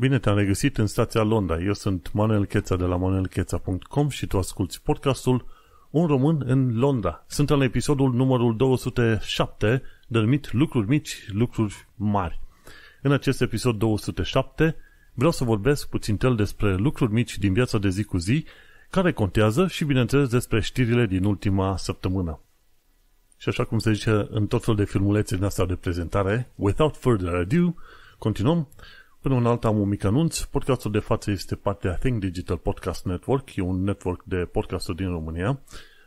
Bine te-am regăsit în stația Londra. Eu sunt Manuel Cheța de la manuelcheța.com și tu asculti podcastul Un român în Londra. Sunt în episodul numărul 207 denumit Lucruri mici, lucruri mari. În acest episod 207 vreau să vorbesc puțin tel despre lucruri mici din viața de zi cu zi care contează și, bineînțeles, despre știrile din ultima săptămână. Și așa cum se zice în tot felul de filmulețe din asta de prezentare, without further ado, continuăm. Până în alta am un mic anunț. Podcastul de față este partea Think Digital Podcast Network. E un network de podcasturi din România.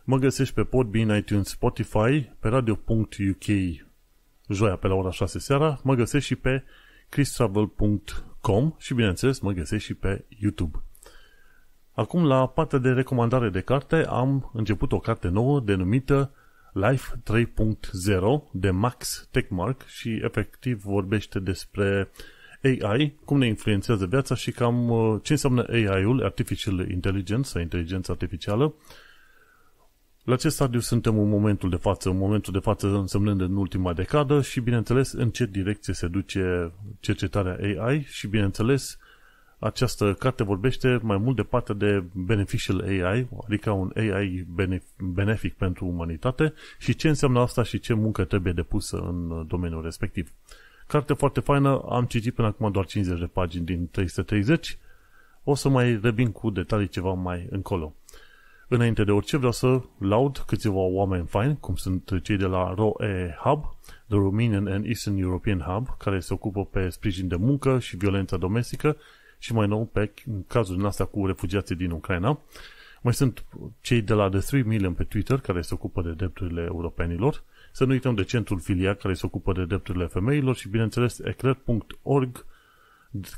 Mă găsești pe Podbean, iTunes, Spotify, pe radio.uk joia pe la ora 6 seara. Mă găsești și pe christravel.com Com și bineînțeles mă găsești și pe YouTube. Acum la partea de recomandare de carte am început o carte nouă denumită Life 3.0 de Max Techmark și efectiv vorbește despre AI, cum ne influențează viața și cam uh, ce înseamnă AI-ul, Artificial Intelligence sau inteligența artificială la ce stadiu suntem în momentul de față? În momentul de față însemnând în ultima decadă și, bineînțeles, în ce direcție se duce cercetarea AI și, bineînțeles, această carte vorbește mai mult de partea de beneficial AI, adică un AI benefic pentru umanitate și ce înseamnă asta și ce muncă trebuie depusă în domeniul respectiv. Carte foarte faină, am citit până acum doar 50 de pagini din 330, o să mai revin cu detalii ceva mai încolo. Înainte de orice vreau să laud câțiva oameni faini, cum sunt cei de la ROE Hub, The Romanian and Eastern European Hub, care se ocupă pe sprijin de muncă și violența domestică și mai nou pe cazul din astea cu refugiații din Ucraina. Mai sunt cei de la The 3 Million pe Twitter, care se ocupă de drepturile europenilor. Să nu uităm de centrul Filia, care se ocupă de drepturile femeilor și, bineînțeles, ecler.org,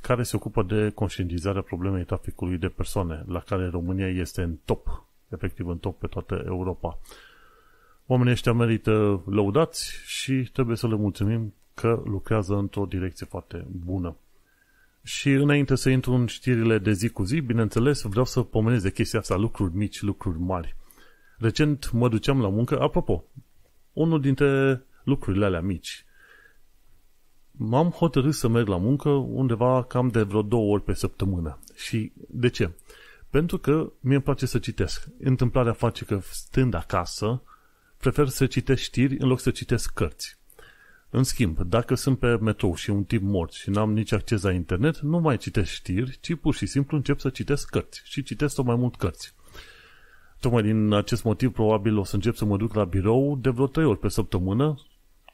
care se ocupă de conștientizarea problemei traficului de persoane, la care România este în top efectiv în top pe toată Europa. Oamenii ăștia merită lăudați și trebuie să le mulțumim că lucrează într-o direcție foarte bună. Și înainte să intru în știrile de zi cu zi, bineînțeles, vreau să pomenesc de chestia asta, lucruri mici, lucruri mari. Recent mă duceam la muncă, apropo, unul dintre lucrurile alea mici. M-am hotărât să merg la muncă undeva cam de vreo două ori pe săptămână. Și de ce? Pentru că mie îmi place să citesc. Întâmplarea face că stând acasă, prefer să citesc știri în loc să citesc cărți. În schimb, dacă sunt pe metrou și un timp mort și n-am nici acces la internet, nu mai citesc știri, ci pur și simplu încep să citesc cărți și citesc tot mai mult cărți. Tocmai din acest motiv probabil o să încep să mă duc la birou de vreo trei ori pe săptămână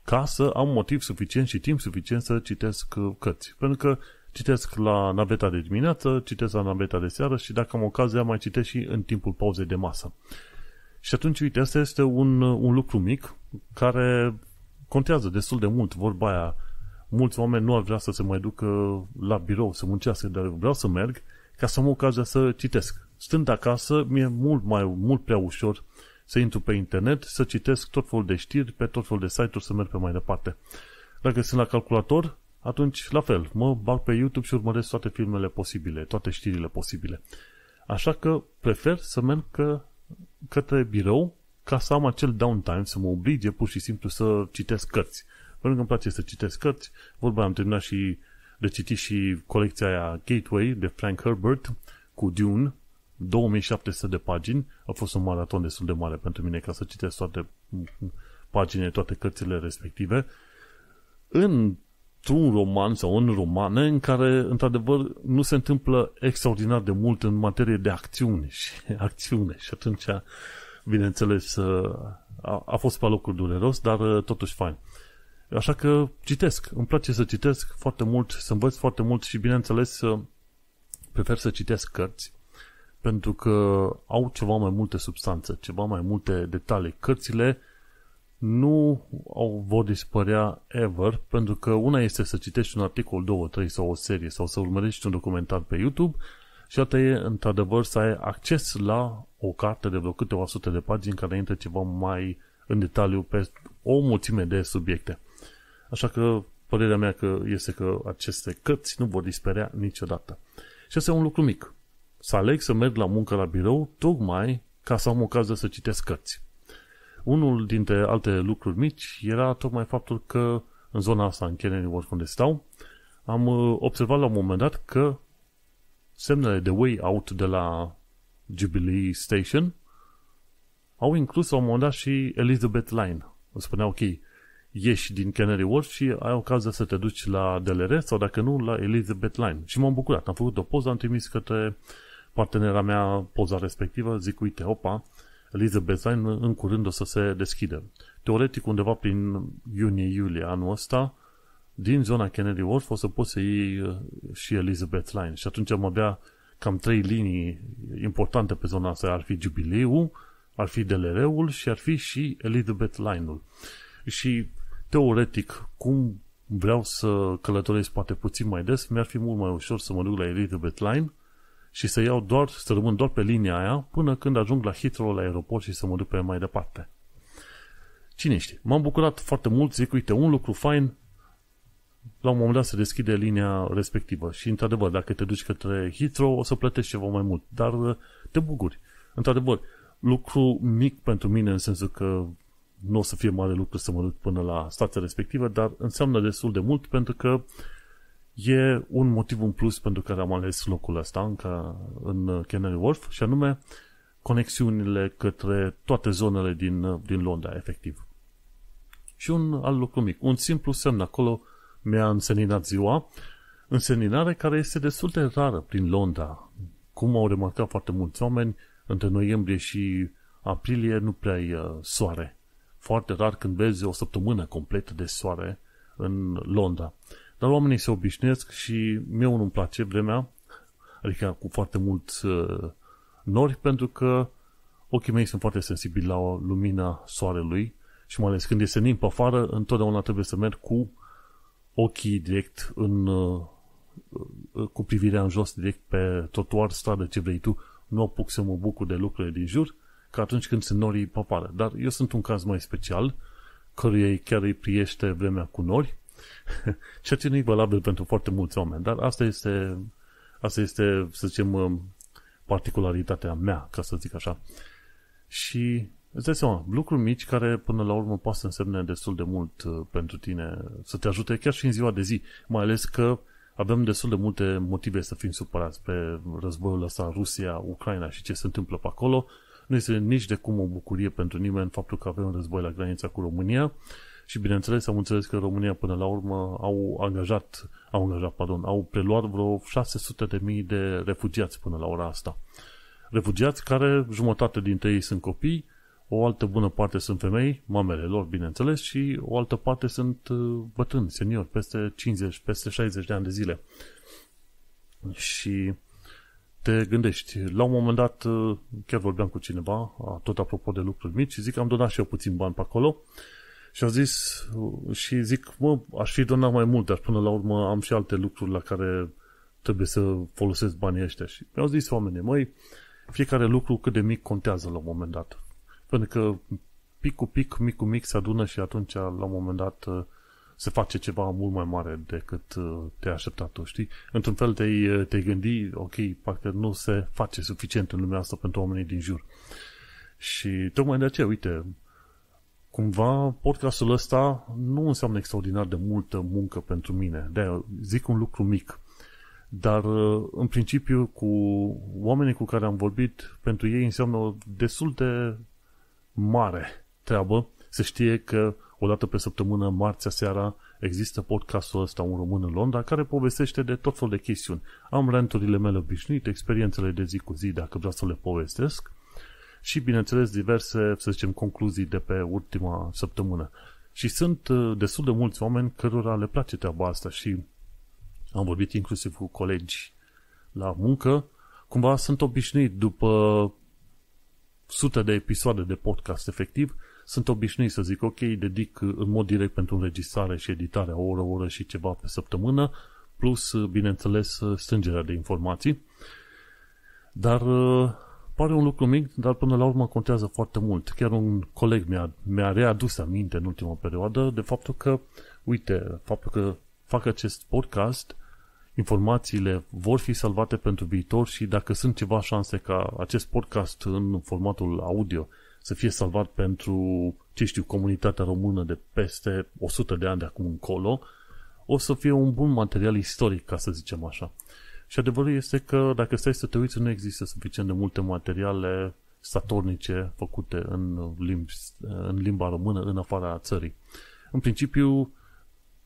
ca să am motiv suficient și timp suficient să citesc uh, cărți. Pentru că Citesc la naveta de dimineață, citesc la naveta de seară și dacă am ocazia mai citesc și în timpul pauzei de masă. Și atunci, uite, asta este un, un lucru mic care contează destul de mult, vorba aia. Mulți oameni nu ar vrea să se mai ducă la birou, să muncească, dar vreau să merg ca să am ocazia să citesc. Stând acasă, mi-e mult, mai, mult prea ușor să intru pe internet, să citesc tot felul de știri, pe tot felul de site-uri, să merg pe mai departe. Dacă sunt la calculator, atunci, la fel, mă bag pe YouTube și urmăresc toate filmele posibile, toate știrile posibile. Așa că prefer să merg că, către birou ca să am acel downtime, să mă oblige pur și simplu să citesc cărți. Pentru că îmi place să citesc cărți, vorba am terminat și de citit și colecția aia Gateway de Frank Herbert cu Dune, 2700 de pagini, a fost un maraton destul de mare pentru mine ca să citesc toate paginile, toate cărțile respective. În true roman sau în romane în care, într-adevăr, nu se întâmplă extraordinar de mult în materie de acțiune și acțiune și atunci, bineînțeles, a, a fost pe locul dureros, dar totuși fain. Așa că citesc, îmi place să citesc foarte mult, să învăț foarte mult și, bineînțeles, prefer să citesc cărți pentru că au ceva mai multe substanță, ceva mai multe detalii. Cărțile nu au, vor dispărea ever, pentru că una este să citești un articol, două, trei sau o serie sau să urmărești un documentar pe YouTube și alta e, într-adevăr, să ai acces la o carte de vreo câteva sute de pagini care intră ceva mai în detaliu pe o mulțime de subiecte. Așa că părerea mea că este că aceste cărți nu vor dispărea niciodată. Și asta e un lucru mic. Să aleg să merg la muncă la birou tocmai ca să am ocazia să citesc cărți. Unul dintre alte lucruri mici era tocmai faptul că în zona asta, în Kennedy Wharf unde stau, am uh, observat la un moment dat că semnele de way out de la Jubilee Station au inclus la un moment dat și Elizabeth Line. Îmi spunea, ok, ieși din Canary Wharf și ai ocazia să te duci la DLR sau dacă nu, la Elizabeth Line. Și m-am bucurat, am făcut o poză, am trimis către partenera mea poza respectivă, zic, uite, opa, Elizabeth Line în curând o să se deschidă. Teoretic, undeva prin iunie-iulie anul ăsta, din zona Kennedy Wharf o să poți să iei uh, și Elizabeth Line. Și atunci am avea cam trei linii importante pe zona asta. Ar fi Jubileu, ar fi DLR-ul și ar fi și Elizabeth Line-ul. Și teoretic, cum vreau să călătoresc poate puțin mai des, mi-ar fi mult mai ușor să mă duc la Elizabeth Line și să iau doar, să rămân doar pe linia aia până când ajung la Heathrow, la aeroport și să mă duc pe mai departe. Cine știe? M-am bucurat foarte mult, zic, uite, un lucru fain, la un moment dat se deschide linia respectivă și, într-adevăr, dacă te duci către Heathrow, o să plătești ceva mai mult, dar uh, te bucuri. Într-adevăr, lucru mic pentru mine, în sensul că nu o să fie mare lucru să mă duc până la stația respectivă, dar înseamnă destul de mult pentru că e un motiv în plus pentru care am ales locul ăsta încă în Canary Wharf și anume conexiunile către toate zonele din, din Londra, efectiv. Și un alt lucru mic, un simplu semn acolo mi-a înseninat ziua, înseninare care este destul de rară prin Londra. Cum au remarcat foarte mulți oameni, între noiembrie și aprilie nu prea e uh, soare. Foarte rar când vezi o săptămână completă de soare în Londra. Dar oamenii se obișnuiesc și mie unul îmi place vremea, adică cu foarte mult uh, nori, pentru că ochii mei sunt foarte sensibili la lumina soarelui și mai ales când este senin pe afară, întotdeauna trebuie să merg cu ochii direct în, uh, uh, cu privirea în jos, direct pe trotuar, stradă, ce vrei tu, nu apuc să mă bucur de lucrurile din jur, ca atunci când sunt norii pe afară. Dar eu sunt un caz mai special, căruia chiar îi priește vremea cu nori Ceea ce nu e valabil pentru foarte mulți oameni, dar asta este, asta este să zicem, um, particularitatea mea, ca să zic așa. Și îți dai seama, lucruri mici care până la urmă poate să însemne destul de mult uh, pentru tine, să te ajute chiar și în ziua de zi, mai ales că avem destul de multe motive să fim supărați pe războiul ăsta, Rusia, Ucraina și ce se întâmplă pe acolo. Nu este nici de cum o bucurie pentru nimeni faptul că avem război la granița cu România și bineînțeles am înțeles că România până la urmă au angajat, au angajat, pardon, au preluat vreo 600 de mii de refugiați până la ora asta. Refugiați care jumătate dintre ei sunt copii, o altă bună parte sunt femei, mamele lor, bineînțeles, și o altă parte sunt uh, bătrâni, seniori, peste 50, peste 60 de ani de zile. Și te gândești, la un moment dat uh, chiar vorbeam cu cineva, tot apropo de lucruri mici, și zic că am donat și eu puțin bani pe acolo și au zis, și zic, mă, aș fi donat mai mult, dar până la urmă am și alte lucruri la care trebuie să folosesc banii ăștia. Și mi-au zis oamenii, măi, fiecare lucru cât de mic contează la un moment dat. Pentru că pic cu pic, mic cu mic se adună și atunci, la un moment dat, se face ceva mult mai mare decât uh, te așteptat tu, știi? Într-un fel te-ai, uh, te gândi, ok, parcă nu se face suficient în lumea asta pentru oamenii din jur. Și tocmai de aceea, uite, cumva podcastul ăsta nu înseamnă extraordinar de multă muncă pentru mine. de zic un lucru mic. Dar, uh, în principiu, cu oamenii cu care am vorbit, pentru ei înseamnă destul de mare treabă să știe că o dată pe săptămână, marțea seara, există podcastul ăsta Un Român în Londra, care povestește de tot felul de chestiuni. Am renturile mele obișnuite, experiențele de zi cu zi, dacă vreau să le povestesc, și, bineînțeles, diverse, să zicem, concluzii de pe ultima săptămână. Și sunt uh, destul de mulți oameni cărora le place treaba asta și am vorbit inclusiv cu colegi la muncă, cumva sunt obișnuit după sute de episoade de podcast efectiv, sunt obișnuit să zic, ok, dedic în mod direct pentru înregistrare și editare o oră, o oră și ceva pe săptămână, plus, bineînțeles, strângerea de informații. Dar uh, Pare un lucru mic, dar până la urmă contează foarte mult. Chiar un coleg mi-a, mi-a readus aminte în ultima perioadă de faptul că, uite, faptul că fac acest podcast, informațiile vor fi salvate pentru viitor și dacă sunt ceva șanse ca acest podcast în formatul audio să fie salvat pentru, ce știu, comunitatea română de peste 100 de ani de acum încolo, o să fie un bun material istoric, ca să zicem așa. Și adevărul este că dacă stai să te uiți, nu există suficient de multe materiale statornice făcute în, limbi, în limba română în afara țării. În principiu,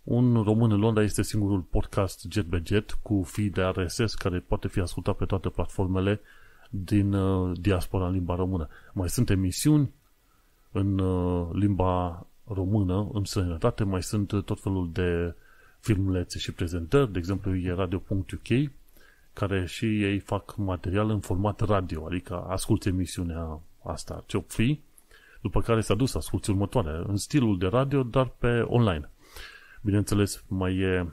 un român în Londra este singurul podcast jet by jet cu fii de RSS care poate fi ascultat pe toate platformele din uh, diaspora în limba română. Mai sunt emisiuni în uh, limba română, în străinătate, mai sunt tot felul de filmulețe și prezentări, de exemplu e radio.uk care și ei fac material în format radio, adică asculți emisiunea asta, ce fi, după care s-a dus, asculti următoarea, în stilul de radio, dar pe online. Bineînțeles, mai e,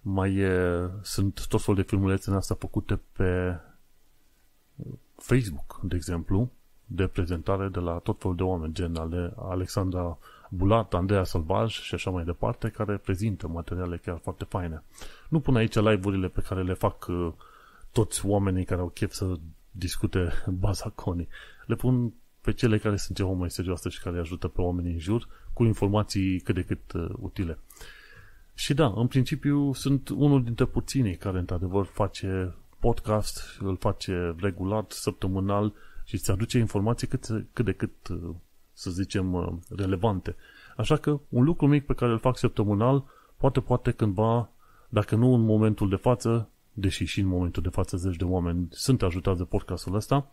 mai e, sunt tot felul de filmulețe în asta făcute pe Facebook, de exemplu, de prezentare de la tot felul de oameni, gen ale Alexandra Bulat, Andreea Salvaj și așa mai departe, care prezintă materiale chiar foarte faine. Nu pun aici live-urile pe care le fac uh, toți oamenii care au chef să discute bazaconii. Le pun pe cele care sunt ceva mai serioase și care ajută pe oamenii în jur cu informații cât de cât uh, utile. Și da, în principiu sunt unul dintre puținii care într-adevăr face podcast, îl face regulat, săptămânal și îți aduce informații cât, cât de cât uh, să zicem, uh, relevante. Așa că un lucru mic pe care îl fac săptămânal, poate, poate cândva, dacă nu în momentul de față, deși și în momentul de față zeci de oameni sunt ajutați de podcastul ăsta,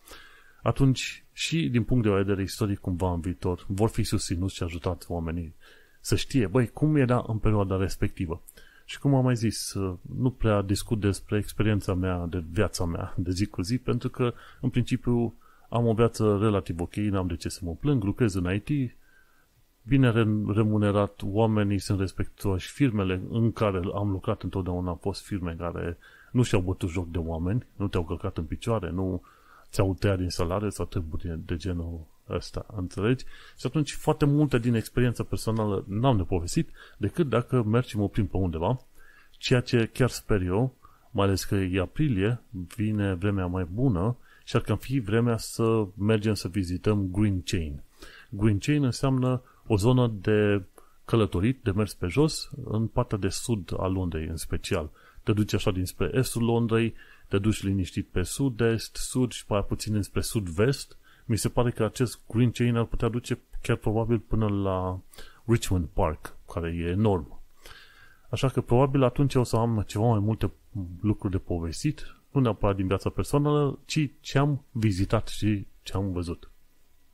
atunci și din punct de vedere istoric cumva în viitor vor fi susținuți și ajutați oamenii să știe, băi, cum era în perioada respectivă. Și cum am mai zis, uh, nu prea discut despre experiența mea, de viața mea, de zi cu zi, pentru că, în principiu, am o viață relativ ok, n-am de ce să mă plâng, lucrez în IT, bine remunerat, oamenii sunt respectuoși, firmele în care am lucrat întotdeauna au fost firme care nu și-au bătut joc de oameni, nu te-au călcat în picioare, nu ți-au tăiat din salariu sau treburi de genul ăsta, înțelegi? Și atunci foarte multe din experiența personală n-am de povestit, decât dacă mergi, și mă prim pe undeva, ceea ce chiar sper eu, mai ales că e aprilie, vine vremea mai bună și ar cam fi vremea să mergem să vizităm Green Chain. Green Chain înseamnă o zonă de călătorit, de mers pe jos, în partea de sud a Londrei în special. Te duci așa dinspre estul Londrei, te duci liniștit pe sud-est, sud și mai puțin înspre sud-vest. Mi se pare că acest Green Chain ar putea duce chiar probabil până la Richmond Park, care e enorm. Așa că probabil atunci o să am ceva mai multe lucruri de povestit nu neapărat din viața personală, ci ce am vizitat și ce am văzut.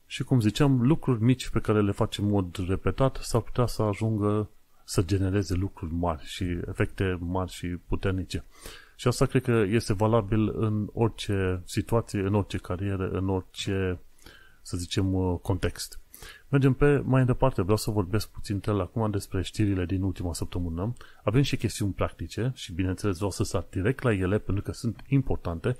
Și cum ziceam, lucruri mici pe care le facem în mod repetat s-ar putea să ajungă să genereze lucruri mari și efecte mari și puternice. Și asta cred că este valabil în orice situație, în orice carieră, în orice, să zicem, context. Mergem pe mai departe, vreau să vorbesc puțin tel acum despre știrile din ultima săptămână. Avem și chestiuni practice și bineînțeles vreau să sar direct la ele pentru că sunt importante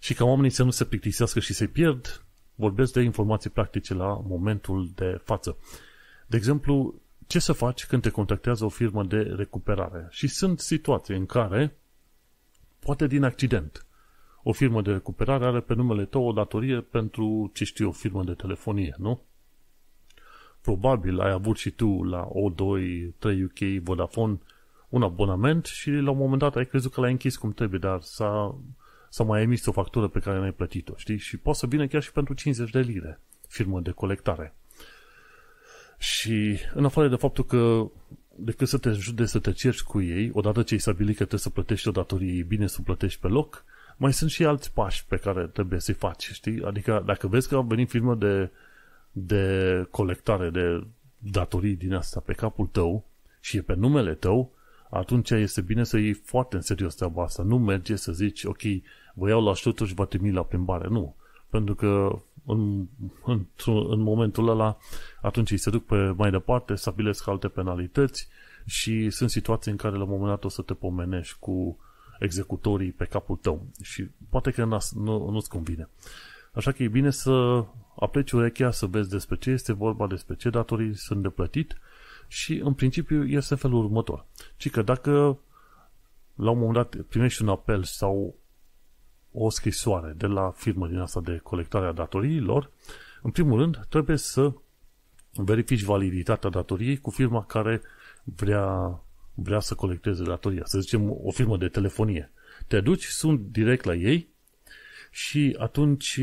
și ca oamenii să nu se plictisească și să-i pierd, vorbesc de informații practice la momentul de față. De exemplu, ce să faci când te contactează o firmă de recuperare? Și sunt situații în care, poate din accident, o firmă de recuperare are pe numele tău o datorie pentru, ce știu, o firmă de telefonie, nu? probabil ai avut și tu la O2, 3UK, Vodafone un abonament și la un moment dat ai crezut că l-ai închis cum trebuie, dar s-a, s-a mai emis o factură pe care n-ai plătit-o, știi? Și poate să vină chiar și pentru 50 de lire firmă de colectare. Și în afară de faptul că decât să te jude să te cerci cu ei, odată ce ai stabilit că trebuie să plătești o datorie, e bine să plătești pe loc, mai sunt și alți pași pe care trebuie să-i faci, știi? Adică dacă vezi că au venit firmă de de colectare de datorii din asta pe capul tău și e pe numele tău, atunci este bine să iei foarte în serios treaba asta. Nu merge să zici, ok, vă iau la șutul și vă trimit la plimbare. Nu. Pentru că în, în, în momentul ăla, atunci îi se duc pe mai departe, stabilesc alte penalități și sunt situații în care la un moment dat o să te pomenești cu executorii pe capul tău și poate că nu, nu-ți convine. Așa că e bine să apleci urechea să vezi despre ce este vorba, despre ce datorii sunt de plătit și în principiu este felul următor. Ci că dacă la un moment dat primești un apel sau o scrisoare de la firmă din asta de colectare a datoriilor, în primul rând trebuie să verifici validitatea datoriei cu firma care vrea, vrea să colecteze datoria. Să zicem o firmă de telefonie. Te duci, sunt direct la ei și atunci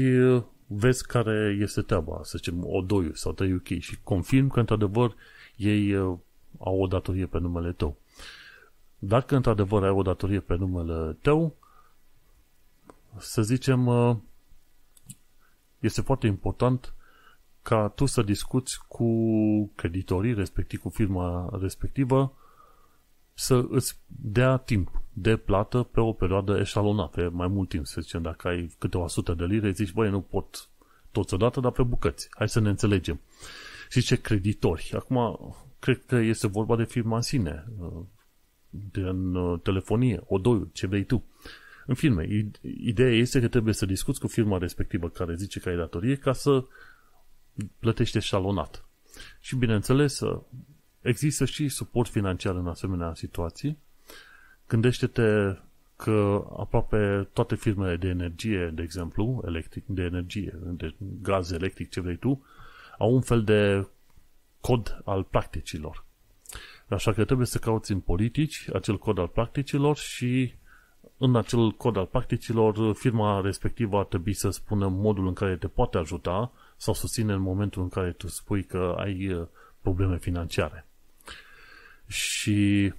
vezi care este treaba, să zicem O2 sau 3UK și confirm că într-adevăr ei uh, au o datorie pe numele tău. Dacă într-adevăr ai o datorie pe numele tău, să zicem, uh, este foarte important ca tu să discuți cu creditorii, respectiv cu firma respectivă, să îți dea timp de plată pe o perioadă eșalonată, mai mult timp, să zicem, dacă ai câteva sute de lire, zici, băi, nu pot toți odată, dar pe bucăți. Hai să ne înțelegem. Și ce creditori. Acum, cred că este vorba de firma în sine, uh, în uh, telefonie, o doi, ce vrei tu. În filme, ideea este că trebuie să discuți cu firma respectivă care zice că ai datorie ca să plătește șalonat. Și bineînțeles, uh, există și suport financiar în asemenea situații, Gândește-te că aproape toate firmele de energie, de exemplu, electric, de energie, de gaz electric, ce vrei tu, au un fel de cod al practicilor. Așa că trebuie să cauți în politici acel cod al practicilor și în acel cod al practicilor firma respectivă ar trebui să spună modul în care te poate ajuta sau susține în momentul în care tu spui că ai uh, probleme financiare. Și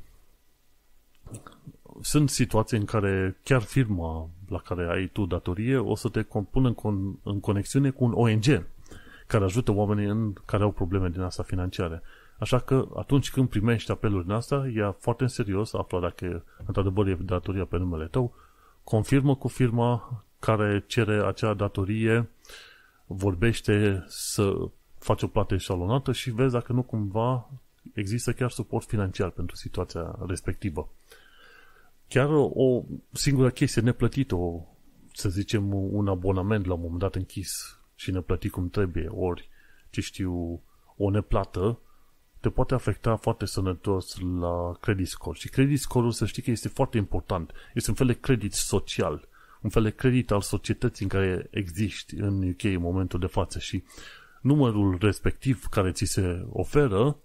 sunt situații în care chiar firma la care ai tu datorie o să te compună în, con- în conexiune cu un ONG care ajută oamenii în, care au probleme din asta financiare. Așa că atunci când primești apeluri din asta, ia foarte în serios, afla dacă într-adevăr e datoria pe numele tău, confirmă cu firma care cere acea datorie, vorbește să faci o plată eșalonată și vezi dacă nu cumva există chiar suport financiar pentru situația respectivă chiar o singură chestie neplătită, o, să zicem un abonament la un moment dat închis și neplătit cum trebuie, ori, ce știu, o neplată, te poate afecta foarte sănătos la credit score. Și credit score-ul, să știi că este foarte important. Este un fel de credit social, un fel de credit al societății în care existi în UK în momentul de față și numărul respectiv care ți se oferă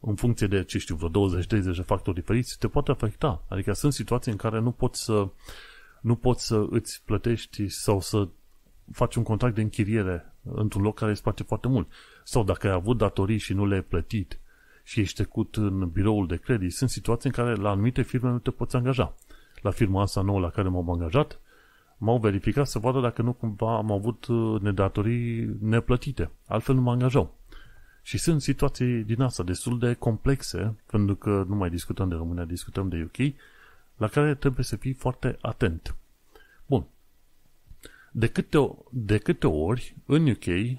în funcție de, ce știu, vreo 20-30 de factori diferiți, te poate afecta. Adică sunt situații în care nu poți să, nu poți să îți plătești sau să faci un contract de închiriere într-un loc care îți place foarte mult. Sau dacă ai avut datorii și nu le-ai plătit și ești trecut în biroul de credit, sunt situații în care la anumite firme nu te poți angaja. La firma asta nouă la care m-am angajat, m-au verificat să vadă dacă nu cumva am avut uh, nedatorii neplătite. Altfel nu mă angajau. Și sunt situații din asta destul de complexe, pentru că nu mai discutăm de România, discutăm de UK, la care trebuie să fii foarte atent. Bun. De câte, de câte ori în UK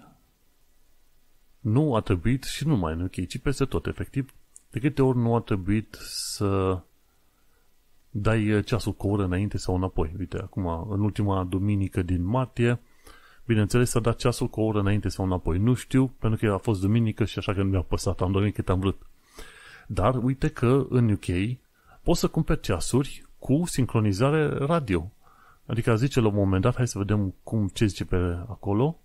nu a trebuit, și nu numai în UK, ci peste tot, efectiv, de câte ori nu a trebuit să dai ceasul cu o oră înainte sau înapoi. Uite, acum, în ultima duminică din martie, Bineînțeles, s-a dat ceasul cu o oră înainte sau înapoi. Nu știu, pentru că a fost duminică și așa că nu mi-a păsat. Am dormit cât am vrut. Dar uite că în UK poți să cumperi ceasuri cu sincronizare radio. Adică zice la un moment dat, hai să vedem cum ce zice pe acolo.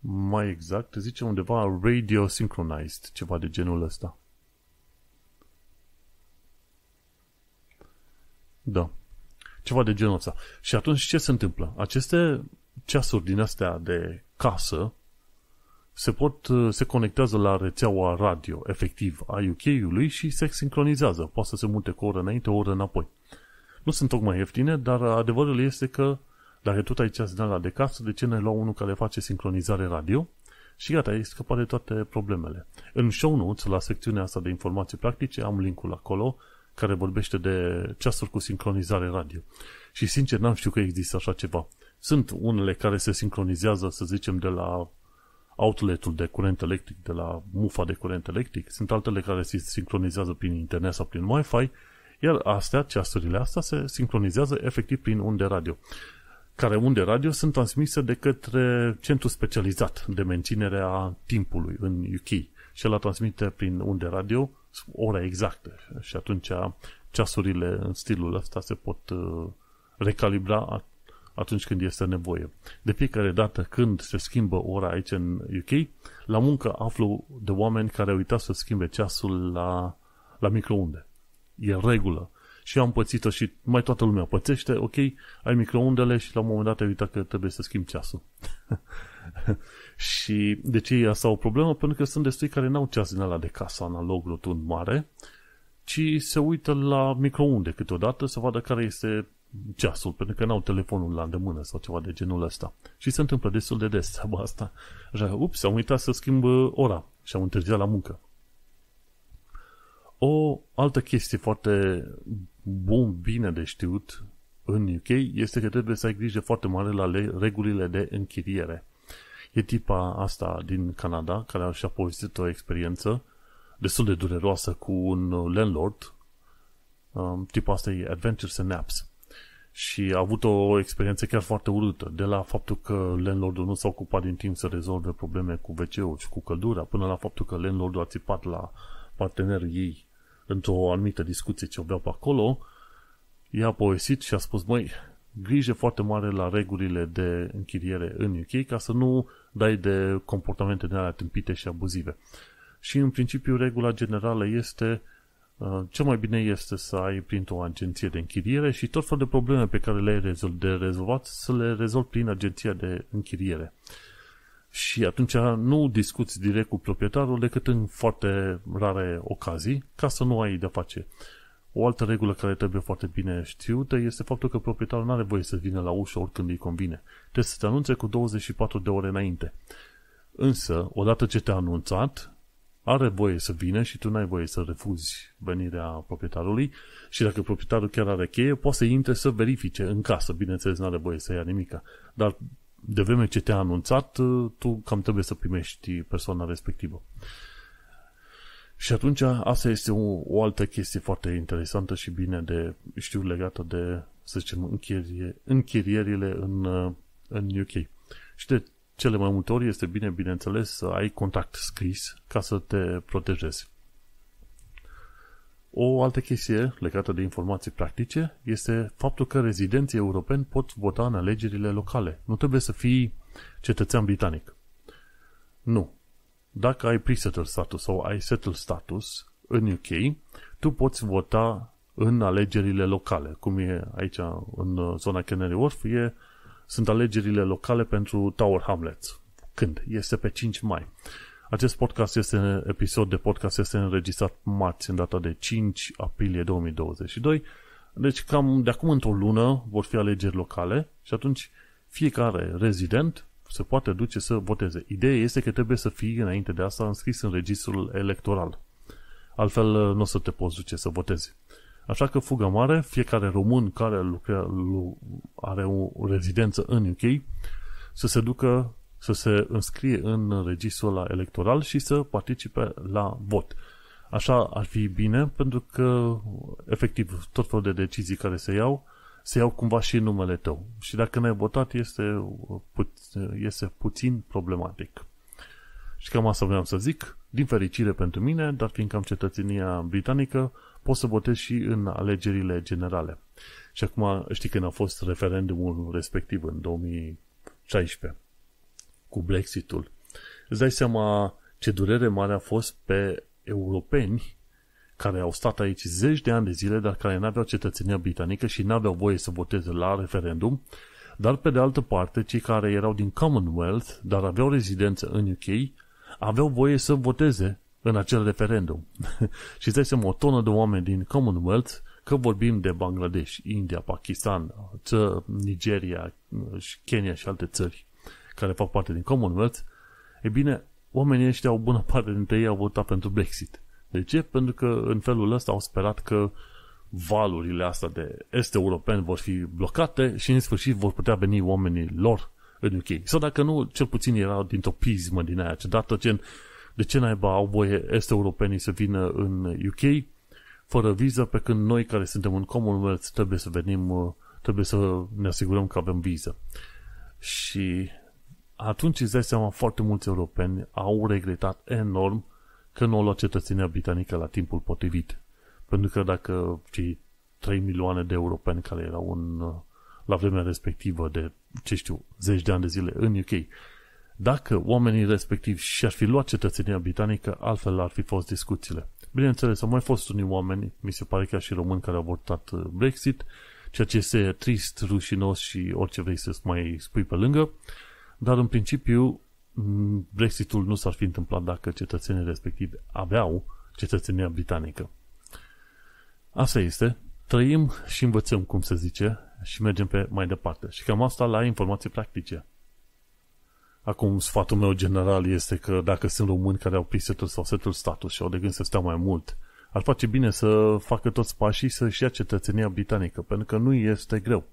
Mai exact, zice undeva radio synchronized, ceva de genul ăsta. Da. Ceva de genul ăsta. Și atunci ce se întâmplă? Aceste ceasuri din astea de casă se pot, se conectează la rețeaua radio, efectiv, a UK-ului și se sincronizează. Poate să se mute cu o oră înainte, o oră înapoi. Nu sunt tocmai ieftine, dar adevărul este că dacă tot ai ceas din ala de casă, de ce ne lua unul care face sincronizare radio? Și gata, ai scăpat de toate problemele. În show notes, la secțiunea asta de informații practice, am linkul acolo care vorbește de ceasuri cu sincronizare radio. Și sincer n-am știut că există așa ceva. Sunt unele care se sincronizează, să zicem, de la outletul de curent electric, de la mufa de curent electric, sunt altele care se sincronizează prin internet sau prin Wi-Fi, iar astea, ceasurile astea, se sincronizează efectiv prin unde radio care unde radio sunt transmise de către centru specializat de menținere a timpului în UK și la transmite prin unde radio ora exactă și atunci ceasurile în stilul ăsta se pot uh, recalibra atunci când este nevoie. De fiecare dată când se schimbă ora aici în UK, la muncă aflu de oameni care au uitat să schimbe ceasul la, la microunde. E în regulă. Și eu am pățit-o și mai toată lumea pățește, ok, ai microundele și la un moment dat ai uitat că trebuie să schimbi ceasul. și de deci, ce e asta o problemă? Pentru că sunt destui care n-au ceas din ala de casă analog rotund mare, ci se uită la microunde câteodată să vadă care este ceasul, pentru că n-au telefonul la îndemână sau ceva de genul ăsta. Și se întâmplă destul de des treaba asta. Așa, ups, am uitat să schimb uh, ora și am întârziat la muncă. O altă chestie foarte bun, bine de știut în UK este că trebuie să ai grijă foarte mare la regulile de închiriere. E tipa asta din Canada, care a și-a povestit o experiență destul de dureroasă cu un landlord. Um, tipa asta e Adventures and Apps. Și a avut o experiență chiar foarte urâtă, de la faptul că landlordul nu s-a ocupat din timp să rezolve probleme cu wc și cu căldura, până la faptul că landlordul a țipat la partenerul ei într-o anumită discuție ce aveau pe acolo, i-a povestit și a spus, măi, grijă foarte mare la regulile de închiriere în UK ca să nu dai de comportamente de alea tâmpite și abuzive. Și în principiu regula generală este uh, cel mai bine este să ai printr-o agenție de închiriere și tot felul de probleme pe care le-ai rezol- de rezolvat să le rezolvi prin agenția de închiriere. Și atunci nu discuți direct cu proprietarul decât în foarte rare ocazii ca să nu ai de face. O altă regulă care trebuie foarte bine știută este faptul că proprietarul nu are voie să vină la ușă oricând îi convine. Trebuie să te anunțe cu 24 de ore înainte. Însă, odată ce te-a anunțat, are voie să vină și tu n-ai voie să refuzi venirea proprietarului și dacă proprietarul chiar are cheie, poate să intre să verifice în casă. Bineînțeles, n-are voie să ia nimica. Dar de vreme ce te-a anunțat, tu cam trebuie să primești persoana respectivă. Și atunci asta este o, o altă chestie foarte interesantă și bine de știu legată de, să zicem, închirie, închirierile în, în UK. Și de cele mai multe ori este bine, bineînțeles, să ai contact scris ca să te protejezi. O altă chestie legată de informații practice este faptul că rezidenții europeni pot vota în alegerile locale. Nu trebuie să fii cetățean britanic. Nu dacă ai pre settled status sau ai settled status în UK, tu poți vota în alegerile locale, cum e aici în uh, zona Canary Wharf, e, sunt alegerile locale pentru Tower Hamlets. Când? Este pe 5 mai. Acest podcast este, episod de podcast este înregistrat marți, în data de 5 aprilie 2022, deci cam de acum într-o lună vor fi alegeri locale și atunci fiecare rezident se poate duce să voteze. Ideea este că trebuie să fii înainte de asta înscris în registrul electoral. Altfel uh, nu o să te poți duce să votezi. Așa că fuga mare, fiecare român care lucre, are o rezidență în UK să se ducă să se înscrie în registrul electoral și să participe la vot. Așa ar fi bine pentru că efectiv tot felul de decizii care se iau să iau cumva și numele tău. Și dacă n-ai votat, este, pu- este puțin problematic. Și cam asta vreau să zic. Din fericire pentru mine, dar fiindcă am cetățenia britanică, pot să votez și în alegerile generale. Și acum știi când a fost referendumul respectiv în 2016 cu Brexitul. Îți dai seama ce durere mare a fost pe europeni care au stat aici zeci de ani de zile, dar care n-aveau cetățenia britanică și n-aveau voie să voteze la referendum, dar pe de altă parte, cei care erau din Commonwealth, dar aveau rezidență în UK, aveau voie să voteze în acel referendum. și îți dai o tonă de oameni din Commonwealth, că vorbim de Bangladesh, India, Pakistan, ță, Nigeria, Kenya și alte țări care fac parte din Commonwealth, e bine, oamenii ăștia, o bună parte dintre ei au votat pentru Brexit. De ce? Pentru că în felul ăsta au sperat că valurile astea de este europeni vor fi blocate și în sfârșit vor putea veni oamenii lor în UK. Sau dacă nu, cel puțin era dintr-o pismă din aia ciudată, gen de ce naiba au voie este europenii să vină în UK fără viză, pe când noi care suntem în Commonwealth trebuie să venim, uh, trebuie să ne asigurăm că avem viză. Și atunci îți dai seama, foarte mulți europeni au regretat enorm că nu au luat cetățenia britanică la timpul potrivit. Pentru că dacă cei 3 milioane de europeni care erau în, la vremea respectivă de, ce știu, zeci de ani de zile în UK, dacă oamenii respectivi și-ar fi luat cetățenia britanică, altfel ar fi fost discuțiile. Bineînțeles, au mai fost unii oameni, mi se pare chiar și români care au votat uh, Brexit, ceea ce este trist, rușinos și orice vrei să-ți mai spui pe lângă, dar în principiu Mm, Brexitul nu s-ar fi întâmplat dacă cetățenii respectivi aveau cetățenia britanică. Asta este. Trăim și învățăm, cum se zice, și mergem pe mai departe. Și cam asta la informații practice. Acum, sfatul meu general este că dacă sunt români care au prisetul sau setul status și au de gând să stea mai mult, ar face bine să facă toți pașii să-și ia cetățenia britanică, pentru că nu este greu.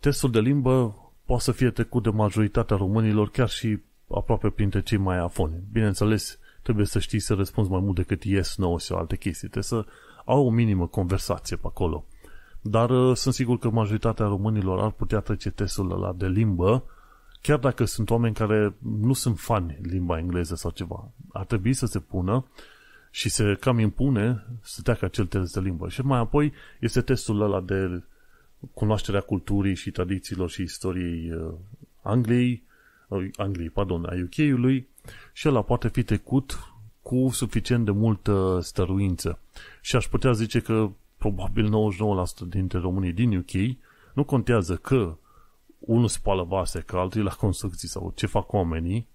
Testul de limbă poate să fie trecut de majoritatea românilor, chiar și aproape printre cei mai afoni. Bineînțeles, trebuie să știi să răspunzi mai mult decât yes, no sau alte chestii. Trebuie să au o minimă conversație pe acolo. Dar uh, sunt sigur că majoritatea românilor ar putea trece testul ăla de limbă, chiar dacă sunt oameni care nu sunt fani limba engleză sau ceva. Ar trebui să se pună și se cam impune să teacă acel test de limbă. Și mai apoi este testul ăla de cunoașterea culturii și tradițiilor și istoriei uh, Angliei, uh, Angliei, pardon, a UK-ului și ăla poate fi trecut cu suficient de multă stăruință. Și aș putea zice că probabil 99% dintre românii din UK nu contează că unul spală vase, că altul la construcții sau ce fac oamenii,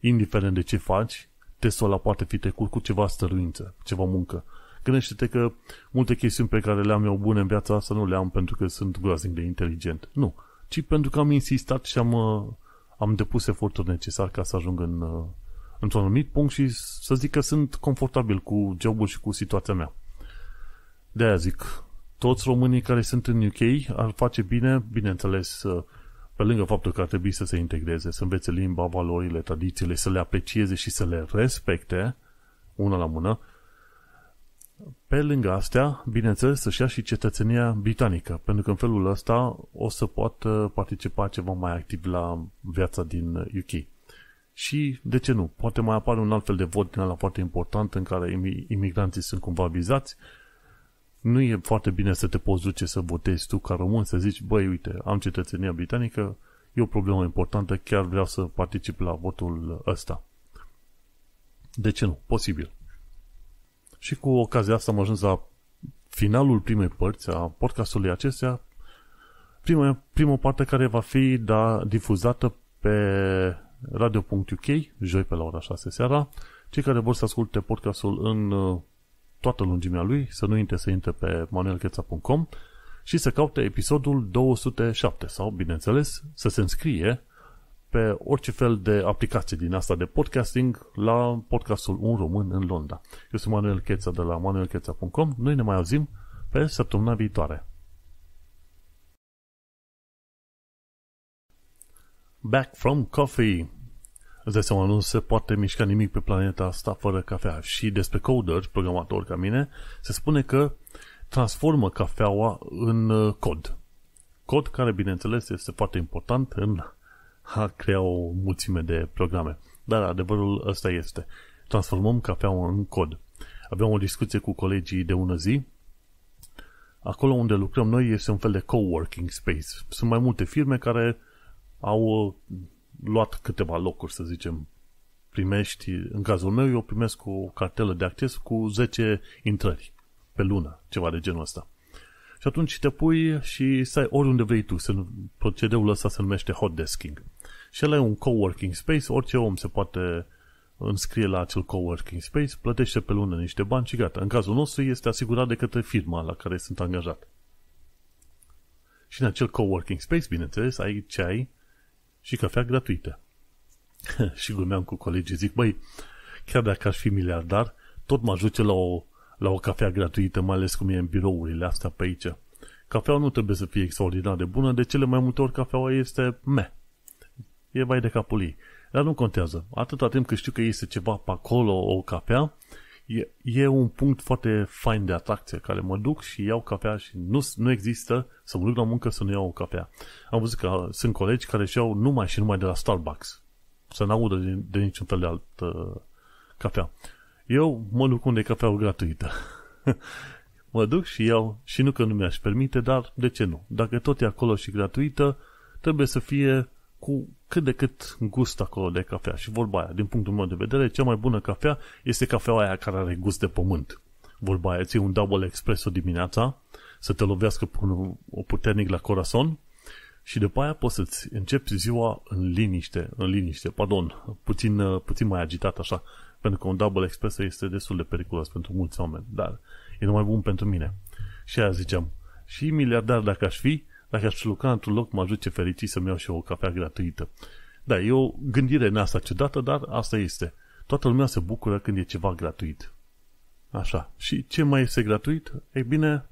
indiferent de ce faci, testul ăla poate fi trecut cu ceva stăruință, ceva muncă. Gândește-te că multe chestiuni pe care le-am eu bune în viața asta nu le am pentru că sunt groaznic de inteligent. Nu. Ci pentru că am insistat și am, uh, am depus efortul necesar ca să ajung în, uh, într-un anumit punct și să zic că sunt confortabil cu jobul și cu situația mea. De aia zic, toți românii care sunt în UK ar face bine, bineînțeles, uh, pe lângă faptul că ar trebui să se integreze, să învețe limba, valorile, tradițiile, să le aprecieze și să le respecte, una la mână, pe lângă astea, bineînțeles, să-și ia și cetățenia britanică, pentru că în felul ăsta o să poată participa ceva mai activ la viața din UK. Și, de ce nu, poate mai apare un alt fel de vot din ala foarte important în care imigranții sunt cumva vizați. Nu e foarte bine să te poți duce să votezi tu ca român, să zici, băi, uite, am cetățenia britanică, e o problemă importantă, chiar vreau să particip la votul ăsta. De ce nu? Posibil. Și cu ocazia asta am ajuns la finalul primei părți a podcastului acestea, prima, prima parte care va fi da, difuzată pe radio.uk, joi pe la ora 6 seara. Cei care vor să asculte podcastul în uh, toată lungimea lui, să nu intre să intre pe manuelcheța.com și să caute episodul 207 sau, bineînțeles, să se înscrie pe orice fel de aplicație din asta de podcasting la podcastul Un Român în Londra. Eu sunt Manuel Cheța de la manuelcheța.com. Noi ne mai auzim pe săptămâna viitoare. Back from coffee. Îți dai seama, nu se poate mișca nimic pe planeta asta fără cafea. Și despre coder, programator ca mine, se spune că transformă cafeaua în uh, cod. Cod care, bineînțeles, este foarte important în a crea o mulțime de programe. Dar da, adevărul ăsta este. Transformăm cafeaua în cod. Aveam o discuție cu colegii de ună zi. Acolo unde lucrăm noi este un fel de coworking space. Sunt mai multe firme care au uh, luat câteva locuri, să zicem. Primești, în cazul meu, eu primesc o cartelă de acces cu 10 intrări pe lună, ceva de genul ăsta. Și atunci te pui și stai oriunde vrei tu. Procedeul ăsta se numește hot desking. Și el e un coworking space, orice om se poate înscrie la acel coworking space, plătește pe lună niște bani și gata. În cazul nostru este asigurat de către firma la care sunt angajat. Și în acel coworking space, bineînțeles, ai ceai și cafea gratuită. și glumeam cu colegii, zic, băi, chiar dacă aș fi miliardar, tot mă ajunge la o, la o cafea gratuită, mai ales cum e în birourile astea pe aici. Cafeaua nu trebuie să fie extraordinar de bună, de cele mai multe ori cafeaua este meh e mai de capul ei. Dar nu contează. Atâta timp cât știu că este ceva pe acolo, o cafea, e, e un punct foarte fain de atracție, care mă duc și iau cafea și nu, nu există să mă duc la muncă să nu iau o cafea. Am văzut că sunt colegi care își iau numai și numai de la Starbucks. Să n-audă de, de niciun fel de alt uh, cafea. Eu mă duc unde e cafea gratuită. mă duc și iau și nu că nu mi-aș permite, dar de ce nu? Dacă tot e acolo și gratuită, trebuie să fie cu cât de cât gust acolo de cafea. Și vorba aia, din punctul meu de vedere, cea mai bună cafea este cafeaua aia care are gust de pământ. Vorba aia, ții un double espresso dimineața, să te lovească până o puternic la corazon și după aia poți să-ți începi ziua în liniște, în liniște, pardon, puțin, puțin mai agitat așa, pentru că un double espresso este destul de periculos pentru mulți oameni, dar e numai bun pentru mine. Și aia ziceam, și miliardar dacă aș fi, dacă aș lucra într-un loc, mă ajuce fericit să-mi iau și o cafea gratuită. Da, e o gândire în asta ciudată, dar asta este. Toată lumea se bucură când e ceva gratuit. Așa. Și ce mai este gratuit? Ei bine,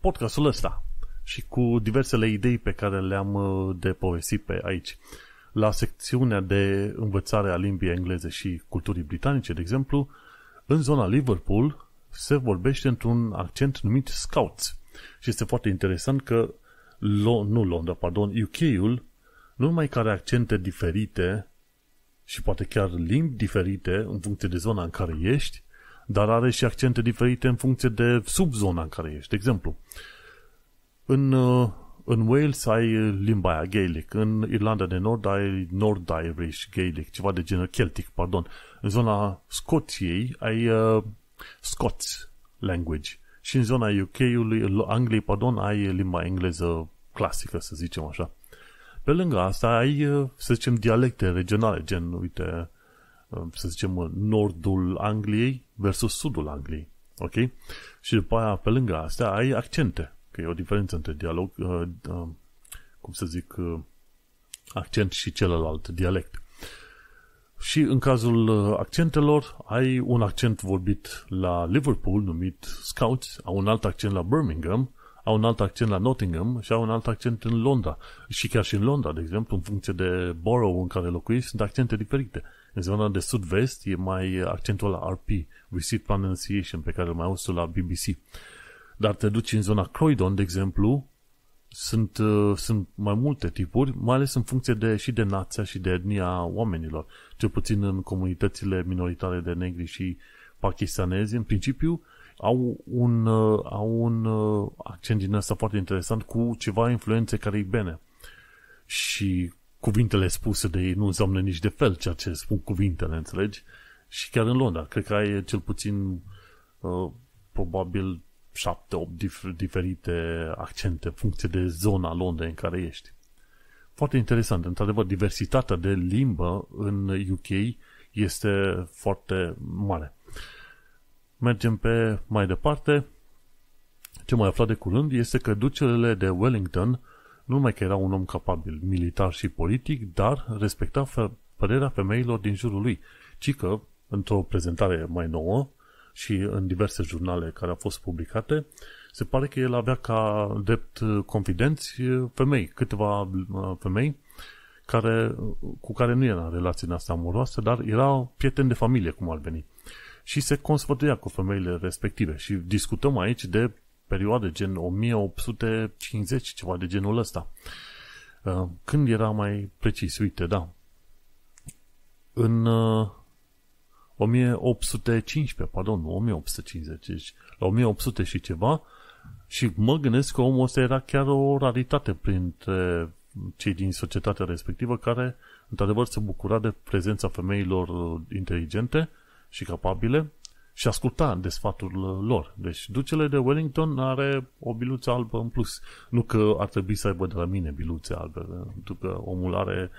podcastul ăsta. Și cu diversele idei pe care le-am uh, de povestit pe aici. La secțiunea de învățare a limbii engleze și culturii britanice, de exemplu, în zona Liverpool se vorbește într-un accent numit Scouts. Și este foarte interesant că Lo- nu Londra, pardon, UK-ul nu numai care are accente diferite și poate chiar limbi diferite în funcție de zona în care ești, dar are și accente diferite în funcție de subzona în care ești. De exemplu, în, uh, în Wales ai limba aia gaelic, în Irlanda de Nord ai Nord Irish Gaelic, ceva de genul Celtic, pardon. În zona Scoției ai uh, Scots language și în zona UK-ului, Angliei, pardon, ai limba engleză clasică, să zicem așa. Pe lângă asta ai, uh, să zicem, dialecte regionale, gen, uite, uh, să zicem, uh, nordul Angliei versus sudul Angliei. Ok? Și după aia, pe lângă asta, ai accente. Că e o diferență între dialog, uh, uh, cum să zic, uh, accent și celălalt dialect. Și în cazul accentelor, ai un accent vorbit la Liverpool numit Scouts, un alt accent la Birmingham au un alt accent la Nottingham și au un alt accent în Londra. Și chiar și în Londra, de exemplu, în funcție de borough în care locuiești, sunt accente diferite. În zona de sud-vest e mai accentul la RP, Receipt Pronunciation, pe care îl mai auzi la BBC. Dar te duci în zona Croydon, de exemplu, sunt, uh, sunt mai multe tipuri, mai ales în funcție de, și de nația și de etnia oamenilor. Cel puțin în comunitățile minoritare de negri și pakistanezi, în principiu, au un, uh, au un uh, accent din ăsta foarte interesant cu ceva influențe care-i caribene. Și cuvintele spuse de ei nu înseamnă nici de fel ceea ce spun cuvintele, înțelegi? Și chiar în Londra, cred că ai cel puțin uh, probabil 7-8 dif- diferite accente, funcție de zona Londrei în care ești. Foarte interesant, într-adevăr, diversitatea de limbă în UK este foarte mare. Mergem pe mai departe. Ce mai aflat de curând este că ducele de Wellington nu numai că era un om capabil militar și politic, dar respecta fe- părerea femeilor din jurul lui, ci că, într-o prezentare mai nouă și în diverse jurnale care au fost publicate, se pare că el avea ca drept confidenți femei, câteva uh, femei care, cu care nu era în relația asta amoroasă, dar era prieten de familie, cum ar veni și se consfătuia cu femeile respective. Și discutăm aici de perioade gen 1850, ceva de genul ăsta. Uh, când era mai precis? Uite, da. În 1815, uh, pardon, nu 1850, deci la 1800 și ceva, și mă gândesc că omul ăsta era chiar o raritate printre cei din societatea respectivă care, într-adevăr, se bucura de prezența femeilor inteligente și capabile și asculta de sfatul uh, lor. Deci ducele de Wellington are o biluță albă în plus. Nu că ar trebui să aibă de la mine biluțe albe, uh, pentru că omul are,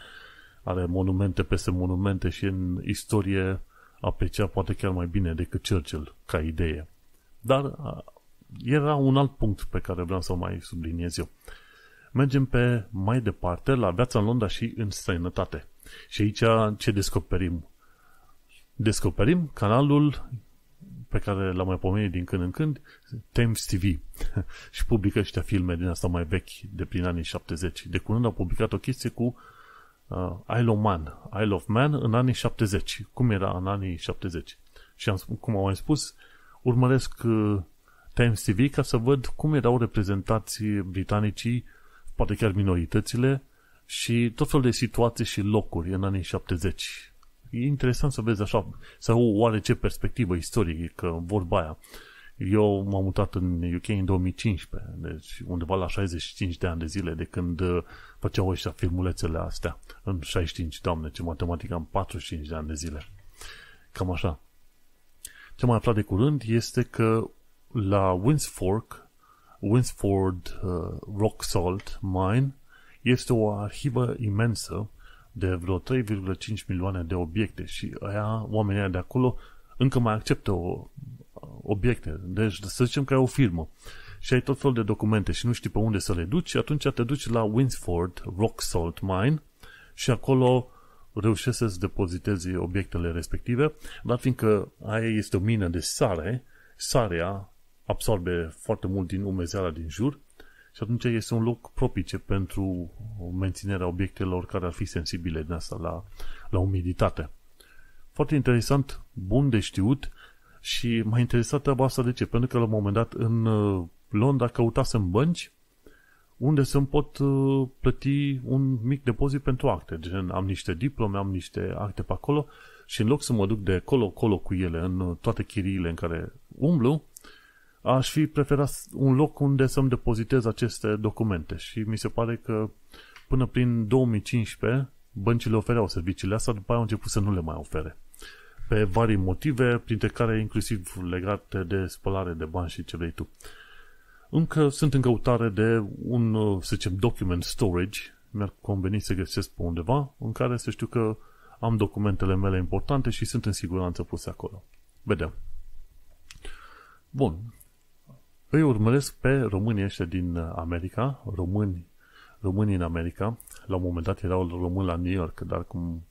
are monumente peste monumente și în istorie aprecia poate chiar mai bine decât Churchill ca idee. Dar uh, era un alt punct pe care vreau să o mai subliniez eu. Mergem pe mai departe la viața în Londra și în străinătate. Și aici ce descoperim? descoperim canalul pe care l-am mai pomenit din când în când, Thames TV. și publică ăștia filme din asta mai vechi, de prin anii 70. De curând au publicat o chestie cu uh, Isle of Man, Isle of Man în anii 70. Cum era în anii 70? Și am, cum am mai spus, urmăresc uh, Times TV ca să văd cum erau reprezentați britanicii, poate chiar minoritățile, și tot felul de situații și locuri în anii 70. E interesant să vezi așa, să o oare ce perspectivă istorică, vorba aia. Eu m-am mutat în UK în 2015, deci undeva la 65 de ani de zile de când uh, făceau ăștia filmulețele astea. În 65, doamne, ce matematică, am 45 de ani de zile. Cam așa. Ce mai aflat de curând este că la Winsfork, Winsford uh, Rock Salt Mine, este o arhivă imensă de vreo 3,5 milioane de obiecte și aia, oamenii aia de acolo încă mai acceptă o, obiecte. Deci să zicem că ai o firmă și ai tot felul de documente și nu știi pe unde să le duci, și atunci te duci la Winsford Rock Salt Mine și acolo reușești să-ți depozitezi obiectele respective, dar fiindcă aia este o mină de sare, sarea absorbe foarte mult din umezeala din jur și atunci este un loc propice pentru menținerea obiectelor care ar fi sensibile din asta la, la umiditate. Foarte interesant, bun de știut și m-a interesat treaba asta de ce? Pentru că la un moment dat în uh, Londra căutasem bănci unde să pot uh, plăti un mic depozit pentru acte. Deci am niște diplome, am niște acte pe acolo și în loc să mă duc de colo-colo cu ele în uh, toate chiriile în care umblu, aș fi preferat un loc unde să-mi depozitez aceste documente și mi se pare că până prin 2015 băncile ofereau serviciile astea, după aia au început să nu le mai ofere. Pe vari motive, printre care inclusiv legate de spălare de bani și ce vrei tu. Încă sunt în căutare de un, să zicem, document storage, mi-ar conveni să găsesc pe undeva, în care să știu că am documentele mele importante și sunt în siguranță puse acolo. Vedem. Bun îi urmăresc pe românii ăștia din uh, America, români, românii în America. La un moment dat erau români la New York, dar cum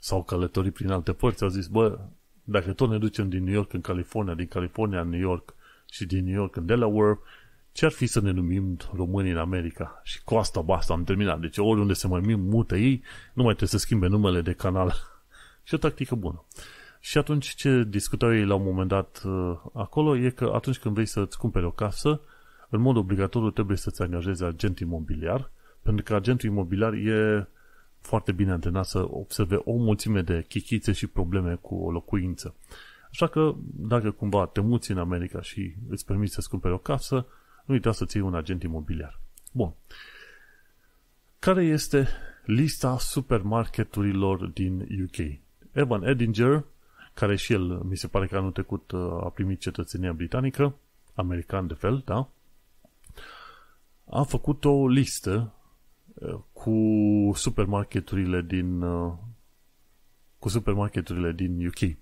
s-au călătorit prin alte părți, au zis, bă, dacă tot ne ducem din New York în California, din California în New York și din New York în Delaware, ce ar fi să ne numim români în America? Și cu asta basta, am terminat. Deci oriunde se mai mută ei, nu mai trebuie să schimbe numele de canal. și o tactică bună. Și atunci ce discutau ei la un moment dat uh, acolo e că atunci când vrei să-ți cumperi o casă, în mod obligatoriu trebuie să-ți angajezi agent imobiliar, pentru că agentul imobiliar e foarte bine antrenat să observe o mulțime de chichițe și probleme cu o locuință. Așa că, dacă cumva te muți în America și îți permiți să-ți cumperi o casă, nu uita să-ți iei un agent imobiliar. Bun. Care este lista supermarketurilor din UK? Evan Edinger care și el, mi se pare că anul trecut uh, a primit cetățenia britanică, american de fel, da? A făcut o listă uh, cu supermarketurile din uh, cu supermarketurile din UK.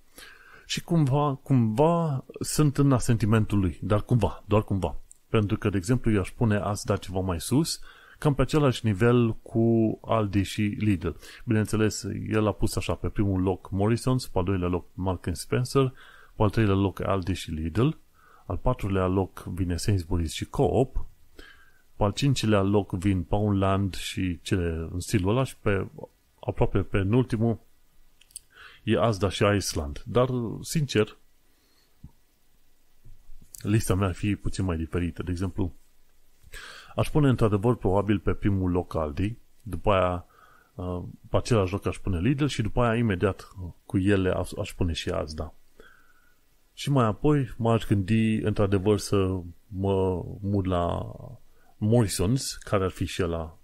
Și cumva, cumva sunt în asentimentul lui, dar cumva, doar cumva. Pentru că, de exemplu, eu aș pune azi da ceva mai sus, cam pe același nivel cu Aldi și Lidl. Bineînțeles, el a pus așa pe primul loc Morrisons, pe al doilea loc Mark Spencer, pe al treilea loc Aldi și Lidl, al patrulea loc vine Sainsbury's și Coop, pe al cincilea loc vin Poundland și cele în stilul ăla și pe aproape pe ultimul e Asda și Iceland. Dar, sincer, lista mea ar fi puțin mai diferită. De exemplu, Aș pune într-adevăr probabil pe primul loc Aldi, după aia uh, pe același loc aș pune Lidl și după aia imediat uh, cu ele aș pune și Asda. Și mai apoi m-aș gândi într-adevăr să mă mut la Morrison's, care ar fi și la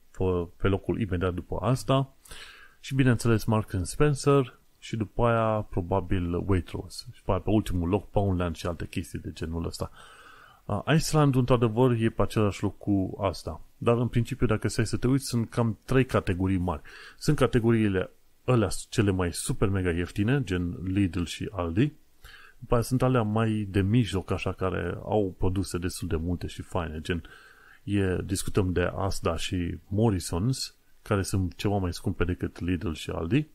pe locul imediat după asta și bineînțeles Mark Spencer și după aia probabil Waitrose și pe, pe ultimul loc Poundland și alte chestii de genul ăsta. Iceland, într-adevăr, e pe același loc cu asta. Dar, în principiu, dacă stai să te uiți, sunt cam trei categorii mari. Sunt categoriile alea cele mai super mega ieftine, gen Lidl și Aldi, după sunt alea mai de mijloc, așa, care au produse destul de multe și faine, gen e, discutăm de Asda și Morrisons, care sunt ceva mai scumpe decât Lidl și Aldi,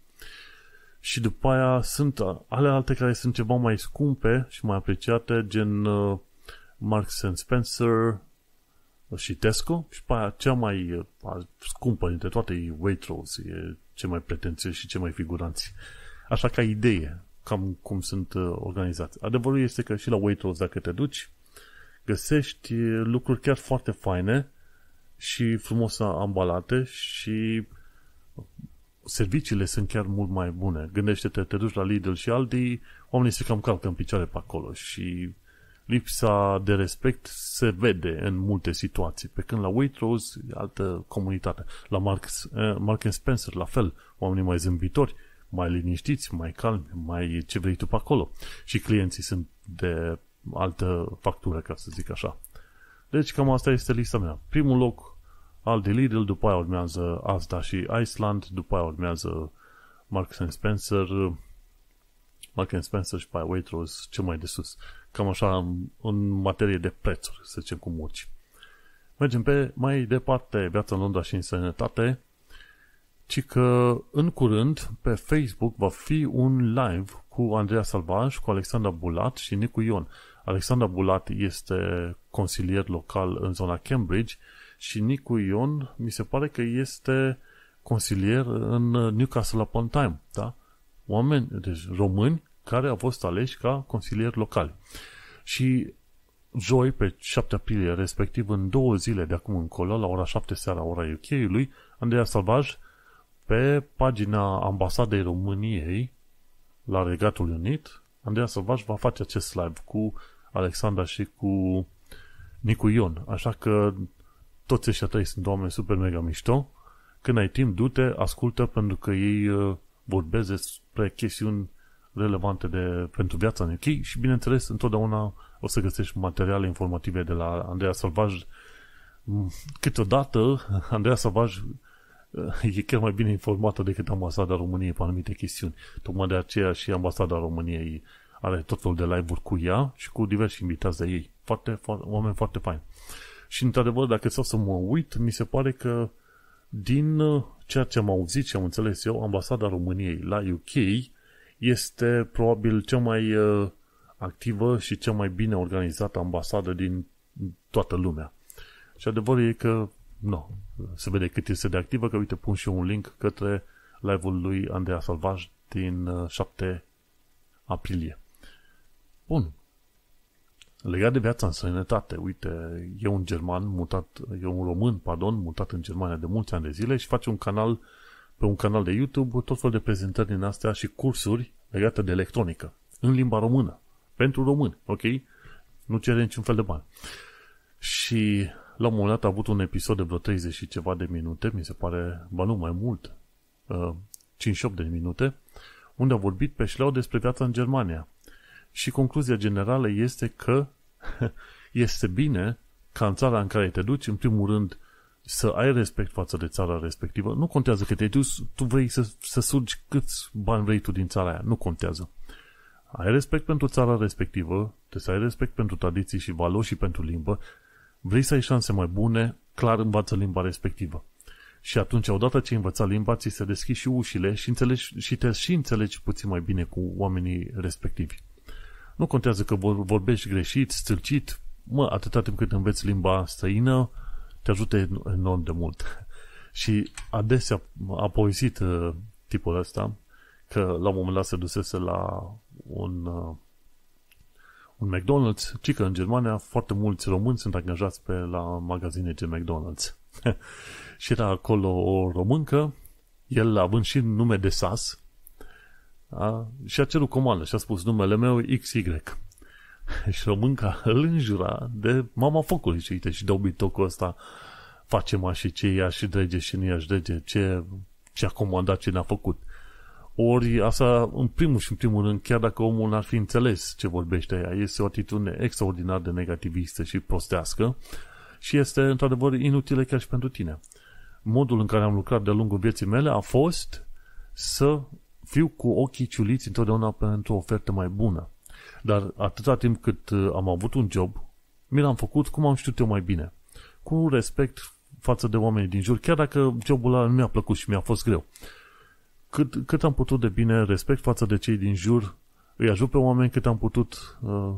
și după aia sunt ale alte care sunt ceva mai scumpe și mai apreciate, gen uh, Marks and Spencer uh, și Tesco și pe aia cea mai uh, scumpă dintre toate e Waitrose, e ce mai pretențios și ce mai figuranți. Așa ca idee, cam cum sunt uh, organizați. Adevărul este că și la Waitrose, dacă te duci, găsești lucruri chiar foarte faine și frumos ambalate și serviciile sunt chiar mult mai bune. Gândește-te, te duci la Lidl și Aldi, oamenii se cam calcă în picioare pe acolo și lipsa de respect se vede în multe situații, pe când la Waitrose, altă comunitate, la Mark, eh, Mark Spencer, la fel, oamenii mai zâmbitori, mai liniștiți, mai calmi, mai ce vrei tu pe acolo. Și clienții sunt de altă factură, ca să zic așa. Deci cam asta este lista mea. Primul loc al de Lidl, după aia urmează Asda și Iceland, după aia urmează Marks Spencer, and Spencer și pe Waitrose cel mai de sus. Cam așa în materie de prețuri, să zicem cu murci. Mergem pe mai departe, viața în Londra și în sănătate, ci că în curând pe Facebook va fi un live cu Andreea Salvaj, cu Alexandra Bulat și Nicu Ion. Alexandra Bulat este consilier local în zona Cambridge și Nicu Ion mi se pare că este consilier în Newcastle upon Time, da? Oameni, deci români, care au fost aleși ca consilieri locali. Și joi, pe 7 aprilie, respectiv în două zile de acum încolo, la ora 7 seara, ora UK-ului, Andreea Salvaj, pe pagina ambasadei României la Regatul Unit, Andreea Salvaj va face acest live cu Alexandra și cu Nicu Ion. Așa că toți ăștia trei sunt oameni super mega mișto. Când ai timp, du-te, ascultă, pentru că ei uh, vorbesc despre chestiuni relevante de, pentru viața în UK și, bineînțeles, întotdeauna o să găsești materiale informative de la Andreea Salvaj. Mm, câteodată, Andreea Salvaj eh, e chiar mai bine informată decât ambasada României pe anumite chestiuni. Tocmai de aceea și ambasada României are tot felul de live-uri cu ea și cu diversi invitați de ei. Foarte, foarte, oameni foarte faini. Și, într-adevăr, dacă stau să mă uit, mi se pare că din eh, ceea ce am auzit și am înțeles eu, ambasada României la UK este probabil cea mai uh, activă și cea mai bine organizată ambasadă din toată lumea. Și adevărul e că, nu, se vede cât este de activă, că uite, pun și eu un link către live-ul lui Andreea Salvaj din 7 uh, aprilie. Bun. Legat de viața în sănătate, uite, e un german mutat, e un român, pardon, mutat în Germania de mulți ani de zile și face un canal uh, pe un canal de YouTube tot felul de prezentări din astea și cursuri legate de electronică, în limba română, pentru români, ok? Nu cere niciun fel de bani. Și la un moment dat a avut un episod de vreo 30 și ceva de minute, mi se pare, ba nu, mai mult, 5 uh, de minute, unde a vorbit pe șleau despre viața în Germania. Și concluzia generală este că este bine ca în țara în care te duci, în primul rând, să ai respect față de țara respectivă. Nu contează că te-ai dus, tu vrei să, să surgi câți bani vrei tu din țara aia. Nu contează. Ai respect pentru țara respectivă, trebuie să ai respect pentru tradiții și valori și pentru limbă. Vrei să ai șanse mai bune, clar învață limba respectivă. Și atunci, odată ce ai învățat limba, ți se deschid și ușile și, înțelegi, și te și înțelegi puțin mai bine cu oamenii respectivi. Nu contează că vorbești greșit, stâlcit, mă, atâta timp cât înveți limba străină, te ajute enorm de mult. Și adesea a povestit uh, tipul ăsta că la un moment dat se dusese la un, uh, un McDonald's, ci că în Germania foarte mulți români sunt angajați pe la magazine de McDonald's. și era acolo o româncă, el având și nume de SAS, a, și a cerut comandă și a spus numele meu XY. Și românca îl înjura de mama focului și uite și de obitocul ăsta face și ce ea și drege și nu ea și drege, ce, ce a comandat, ce n-a făcut. Ori asta, în primul și în primul rând, chiar dacă omul n-ar fi înțeles ce vorbește aia, este o atitudine extraordinar de negativistă și prostească și este, într-adevăr, inutilă chiar și pentru tine. Modul în care am lucrat de-a lungul vieții mele a fost să fiu cu ochii ciuliți întotdeauna pentru o ofertă mai bună. Dar atâta timp cât uh, am avut un job, mi l-am făcut cum am știut eu mai bine. Cu respect față de oameni din jur, chiar dacă jobul ăla nu mi-a plăcut și mi-a fost greu. Cât, cât am putut de bine, respect față de cei din jur, îi ajut pe oameni cât am putut uh,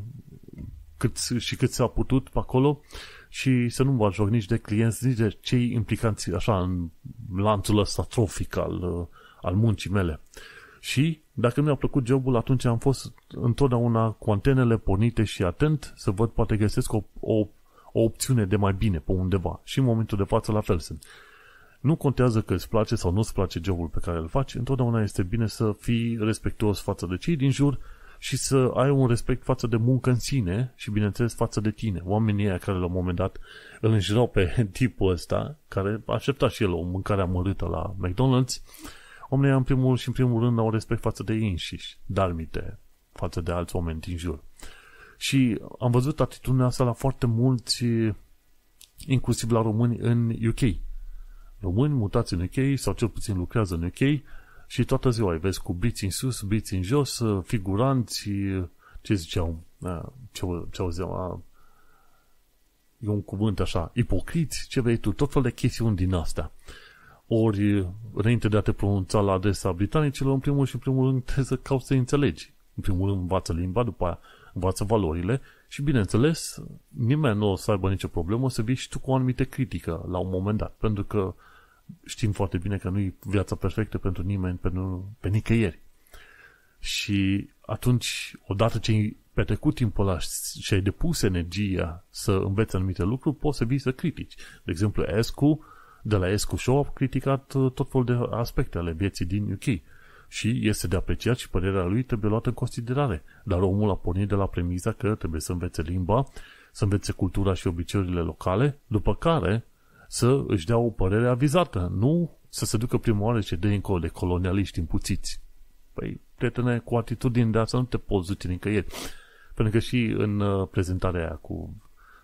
cât, și cât s-a putut pe acolo și să nu mă joc nici de clienți, nici de cei implicați așa în lanțul ăsta trofic al, uh, al muncii mele. Uh, și dacă mi-a plăcut jobul, atunci am fost întotdeauna cu antenele pornite și atent să văd, poate găsesc o, o, o opțiune de mai bine pe undeva. Și în momentul de față la fel sunt. Nu contează că îți place sau nu îți place jobul pe care îl faci, întotdeauna este bine să fii respectuos față de cei din jur și să ai un respect față de muncă în sine și, bineînțeles, față de tine. Oamenii aia care la un moment dat îl înjurau pe tipul ăsta, care aștepta și el o mâncare amărâtă la McDonald's, Oamenii, în primul și în primul rând, au respect față de ei înșiși, dalmite, față de alți oameni din jur. Și am văzut atitudinea asta la foarte mulți, inclusiv la români în UK. Români mutați în UK, sau cel puțin lucrează în UK, și toată ziua îi vezi cu biți în sus, biți în jos, figuranți, ce ziceau, ce, ce auzeau, e un cuvânt așa, ipocriți, ce vei tu, tot fel de chestiuni din astea ori înainte de a te pronunța la adresa britanicilor, în primul și în primul rând trebuie să cauți să înțelegi. În primul rând învață limba, după aia învață valorile și, bineînțeles, nimeni nu o să aibă nicio problemă să vii și tu cu o anumită critică la un moment dat, pentru că știm foarte bine că nu e viața perfectă pentru nimeni, pentru, pe nicăieri. Și atunci, odată ce ai petrecut timpul ăla și ai depus energia să înveți anumite lucruri, poți să vii să critici. De exemplu, Escu de la Escu Show a criticat uh, tot felul de aspecte ale vieții din UK și este de apreciat și părerea lui trebuie luată în considerare. Dar omul a pornit de la premiza că trebuie să învețe limba, să învețe cultura și obiceiurile locale, după care să își dea o părere avizată, nu să se ducă prima oară ce de încolo de colonialiști împuțiți. Păi, prietene, cu atitudini de asta nu te poți duce nicăieri. Pentru că și în uh, prezentarea aia cu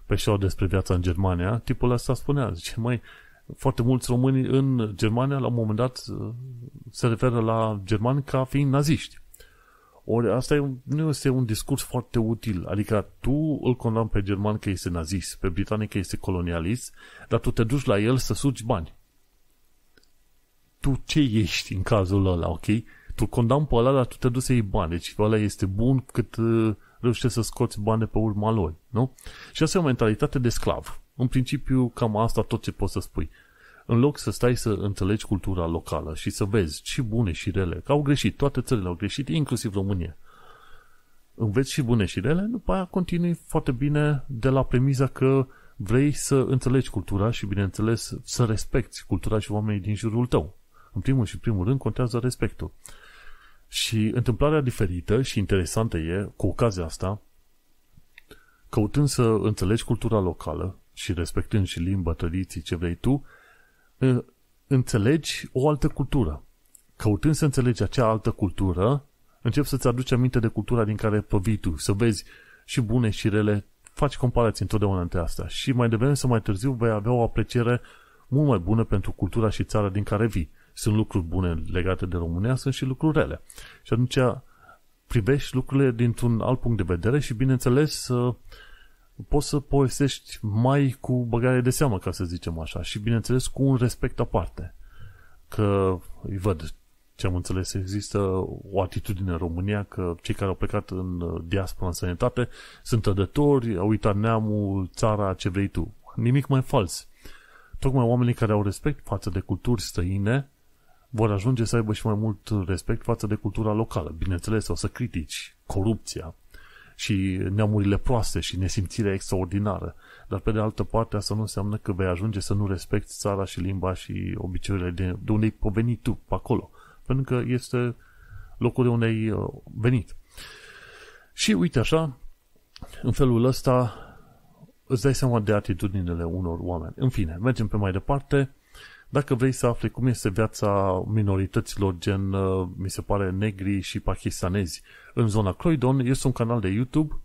pe show despre viața în Germania, tipul ăsta spunea, zice, mai foarte mulți români în Germania, la un moment dat, uh, se referă la germani ca fiind naziști. Ori asta e, nu este un discurs foarte util. Adică tu îl condamn pe german că este nazist, pe britanic că este colonialist, dar tu te duci la el să sugi bani. Tu ce ești în cazul ăla, ok? Tu condamn pe ăla, dar tu te duci să iei bani. Deci ăla este bun cât uh, reușește să scoți bani de pe urma lui, nu? Și asta e o mentalitate de sclav. În principiu, cam asta tot ce poți să spui. În loc să stai să înțelegi cultura locală și să vezi și bune și rele, că au greșit, toate țările au greșit, inclusiv România. Înveți și bune și rele, după aia continui foarte bine de la premiza că vrei să înțelegi cultura și, bineînțeles, să respecti cultura și oamenii din jurul tău. În primul și primul rând contează respectul. Și întâmplarea diferită și interesantă e, cu ocazia asta, căutând să înțelegi cultura locală, și respectând și limba, tradiții, ce vrei tu, înțelegi o altă cultură. Căutând să înțelegi acea altă cultură, începi să-ți aduci aminte de cultura din care păvii tu, să vezi și bune și rele, faci comparații întotdeauna între asta și mai devreme sau mai târziu vei avea o apreciere mult mai bună pentru cultura și țara din care vii. Sunt lucruri bune legate de România, sunt și lucruri rele. Și atunci privești lucrurile dintr-un alt punct de vedere și, bineînțeles, poți să povestești mai cu băgare de seamă, ca să zicem așa, și bineînțeles cu un respect aparte. Că îi văd ce am înțeles, există o atitudine în România că cei care au plecat în uh, diaspora, în sănătate, sunt tădători, au uitat neamul, țara, ce vrei tu. Nimic mai fals. Tocmai oamenii care au respect față de culturi străine vor ajunge să aibă și mai mult respect față de cultura locală. Bineînțeles, o să critici corupția, și neamurile proaste și nesimțire extraordinară. Dar pe de altă parte asta nu înseamnă că vei ajunge să nu respecti țara și limba și obiceiurile de, de unde ai provenit tu, pe acolo. Pentru că este locul de unde ai uh, venit. Și uite așa, în felul ăsta îți dai seama de atitudinile unor oameni. În fine, mergem pe mai departe. Dacă vrei să afli cum este viața minorităților gen, uh, mi se pare, negri și pakistanezi în zona Croydon este un canal de YouTube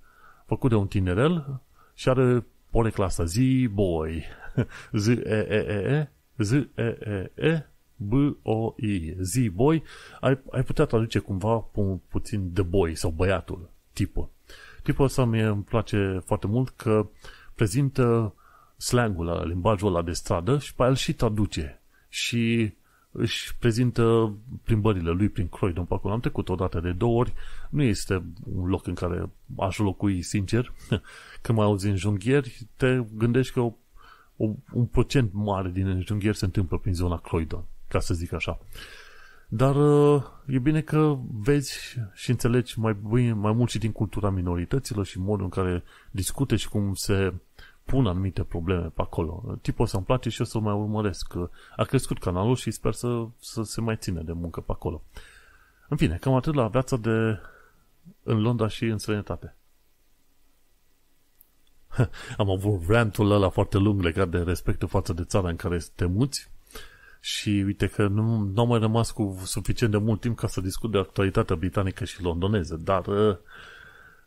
făcut de un tinerel și are porecla asta, Z-Boy. Z-E-E-E-E, Z-E-E-E, B-O-I, Z-Boy. Ai, ai putea traduce cumva pu- puțin The Boy sau băiatul, tipul. Tipul ăsta mie îmi place foarte mult că prezintă slangul limbajul ăla de stradă și pe el și traduce. Și își prezintă plimbările lui prin Croydon pe acolo. Am trecut o dată de două ori. Nu este un loc în care aș locui sincer. Când mai auzi înjunghieri, te gândești că o, o, un procent mare din înjunghieri se întâmplă prin zona Croydon, ca să zic așa. Dar uh, e bine că vezi și înțelegi mai, bine, mai mult și din cultura minorităților și modul în care discute și cum se pun anumite probleme pe acolo. Tipul ăsta îmi place și o să mai urmăresc. A crescut canalul și sper să, să se mai ține de muncă pe acolo. În fine, cam atât la viața de în Londra și în străinătate. Am avut rantul ăla foarte lung legat de respectul față de țara în care te muți și uite că nu, nu am mai rămas cu suficient de mult timp ca să discut de actualitatea britanică și londoneză, dar uh,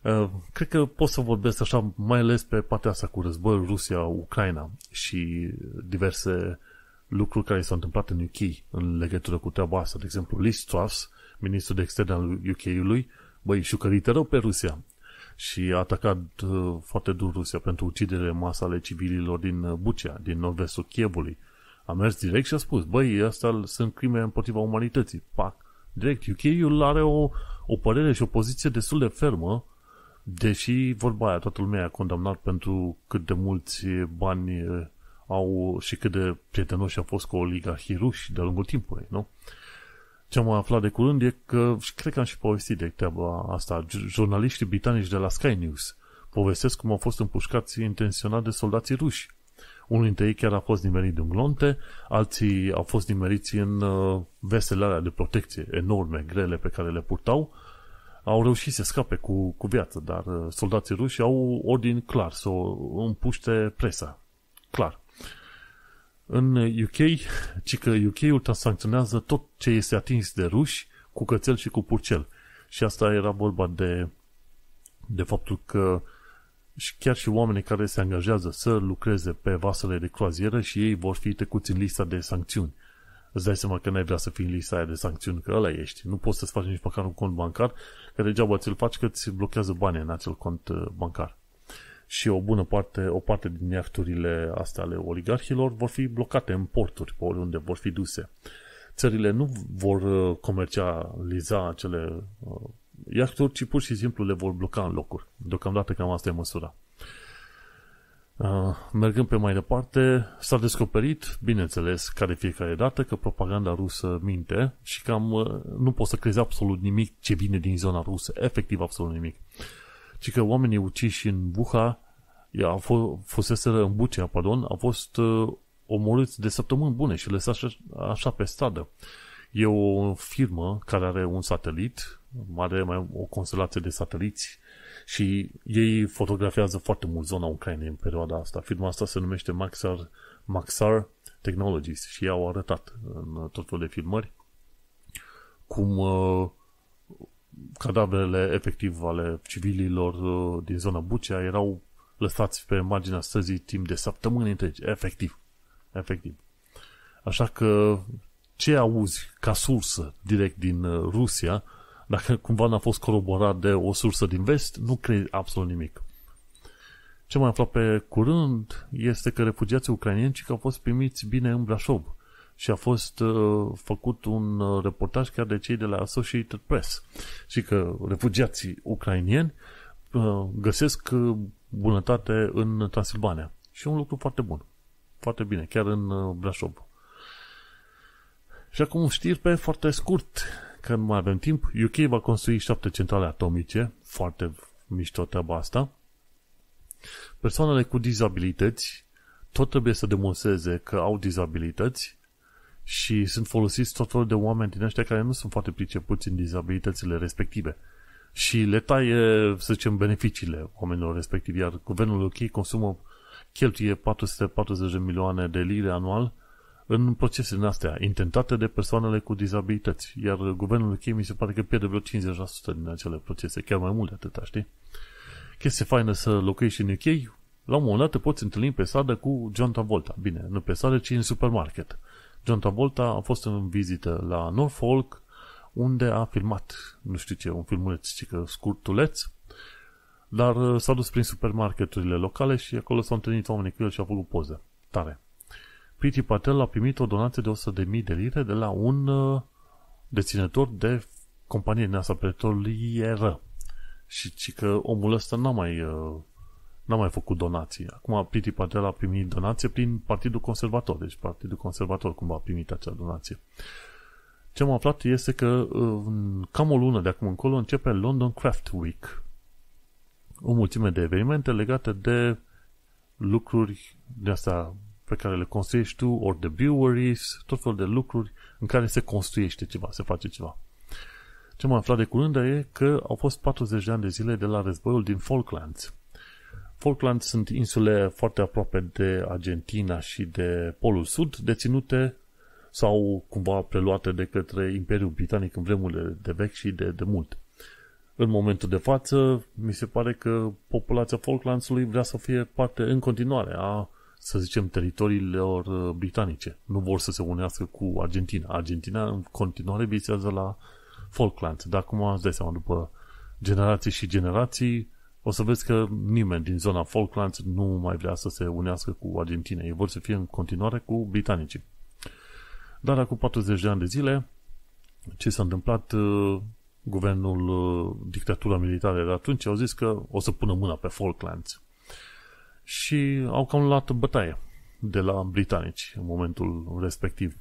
Uh, cred că pot să vorbesc așa, mai ales pe partea asta cu războiul Rusia-Ucraina și diverse lucruri care s-au întâmplat în UK în legătură cu treaba asta. De exemplu, Liz Truss, ministrul de externe al UK-ului, băi, șucărită rău pe Rusia și a atacat uh, foarte dur Rusia pentru ucidere masă ale civililor din uh, Bucea, din nord-vestul Chievului. A mers direct și a spus, băi, astea sunt crime împotriva umanității. Pac, direct, UK-ul are o, o părere și o poziție destul de fermă Deși vorba aia, toată lumea a condamnat pentru cât de mulți bani eh, au și cât de prietenoși a fost cu oligarhii ruși de-a lungul timpului, nu? Ce am aflat de curând e că, și cred că am și povestit de treaba asta, jurnaliștii britanici de la Sky News povestesc cum au fost împușcați intenționat de soldații ruși. Unul dintre ei chiar a fost nimerit de un glonte, alții au fost nimeriți în eh, veselele de protecție enorme, grele pe care le purtau au reușit să scape cu, cu viață, dar uh, soldații ruși au ordin clar să o împuște presa. Clar. În UK, ci că UK-ul sancționează tot ce este atins de ruși cu cățel și cu purcel. Și asta era vorba de, de faptul că și chiar și oamenii care se angajează să lucreze pe vasele de croazieră și ei vor fi trecuți în lista de sancțiuni îți dai seama că n-ai vrea să fii în lista aia de sancțiuni, că ăla ești. Nu poți să-ți faci nici măcar un cont bancar, că degeaba ți-l faci că ți blochează banii în acel cont uh, bancar. Și o bună parte, o parte din iafturile astea ale oligarhilor vor fi blocate în porturi, pe oriunde vor fi duse. Țările nu vor uh, comercializa acele uh, iafturi, ci pur și simplu le vor bloca în locuri. Deocamdată cam asta e măsura. Ah, mergând pe mai departe, s-a descoperit, bineînțeles, ca de fiecare dată, că propaganda rusă minte și că am, ah, nu poți să crezi absolut nimic ce vine din zona rusă, efectiv absolut nimic. Ci că oamenii uciși în Buha, a f- fuseseră în Bucea, pardon, a fost ah, omorâți de săptămâni bune și lăsați așa, așa pe stradă. E o firmă care are un satelit, are mai o constelație de sateliți și ei fotografiază foarte mult zona Ucrainei în perioada asta. Firma asta se numește Maxar, Maxar Technologies și ei au arătat în tot felul de filmări cum uh, cadavrele efectiv ale civililor uh, din zona Bucea erau lăsați pe marginea străzii timp de săptămâni întregi. Efectiv. Efectiv. Așa că ce auzi ca sursă direct din uh, Rusia dacă cumva n-a fost coroborat de o sursă din vest, nu cred absolut nimic. Ce mai aflat pe curând este că refugiații ucrainieni au fost primiți bine în Brașov și a fost uh, făcut un uh, reportaj chiar de cei de la Associated Press și că refugiații ucrainieni uh, găsesc uh, bunătate în Transilvania și un lucru foarte bun, foarte bine, chiar în uh, Brașov. Și acum știri pe foarte scurt că nu mai avem timp, UK va construi șapte centrale atomice, foarte mișto treaba asta. Persoanele cu dizabilități tot trebuie să demonstreze că au dizabilități și sunt folosiți tot felul de oameni din ăștia care nu sunt foarte pricepuți în dizabilitățile respective și le taie, să zicem, beneficiile oamenilor respectivi, iar guvernul UK consumă, cheltuie 440 milioane de lire anual în procese din astea, intentate de persoanele cu dizabilități. Iar guvernul UK mi se pare că pierde vreo 50% din acele procese, chiar mai mult de atâta, știi? Chestie faină să locuiești în UK, la un moment dat te poți întâlni pe stradă cu John Travolta. Bine, nu pe stradă, ci în supermarket. John Travolta a fost în vizită la Norfolk, unde a filmat, nu știu ce, un filmuleț, ci că scurtuleț, dar uh, s-a dus prin supermarketurile locale și acolo s-au întâlnit oamenii cu el și au făcut poze. Tare. Priti Patel a primit o donație de 100.000 de lire de la un uh, deținător de companie din asta petrolieră. Și, și că omul ăsta n-a mai, uh, n-a mai făcut donații. Acum Priti Patel a primit donație prin Partidul Conservator. Deci Partidul Conservator cum a primit acea donație. Ce am aflat este că uh, cam o lună de acum încolo începe London Craft Week. O mulțime de evenimente legate de lucruri de astea pe care le construiești tu, ori de breweries, tot felul de lucruri în care se construiește ceva, se face ceva. Ce m-am aflat de curând e că au fost 40 de ani de zile de la războiul din Falklands. Falklands sunt insule foarte aproape de Argentina și de Polul Sud, deținute sau cumva preluate de către Imperiul Britanic în vremurile de vechi și de, de mult. În momentul de față, mi se pare că populația Falklandsului vrea să fie parte în continuare a să zicem, teritoriilor uh, britanice. Nu vor să se unească cu Argentina. Argentina în continuare visează la Falkland. Dar acum îți dai seama, după generații și generații, o să vezi că nimeni din zona Falkland nu mai vrea să se unească cu Argentina. Ei vor să fie în continuare cu britanicii. Dar acum 40 de ani de zile, ce s-a întâmplat, uh, guvernul, uh, dictatura militară de atunci, au zis că o să pună mâna pe Falklands și au cam luat bătaie de la britanici în momentul respectiv.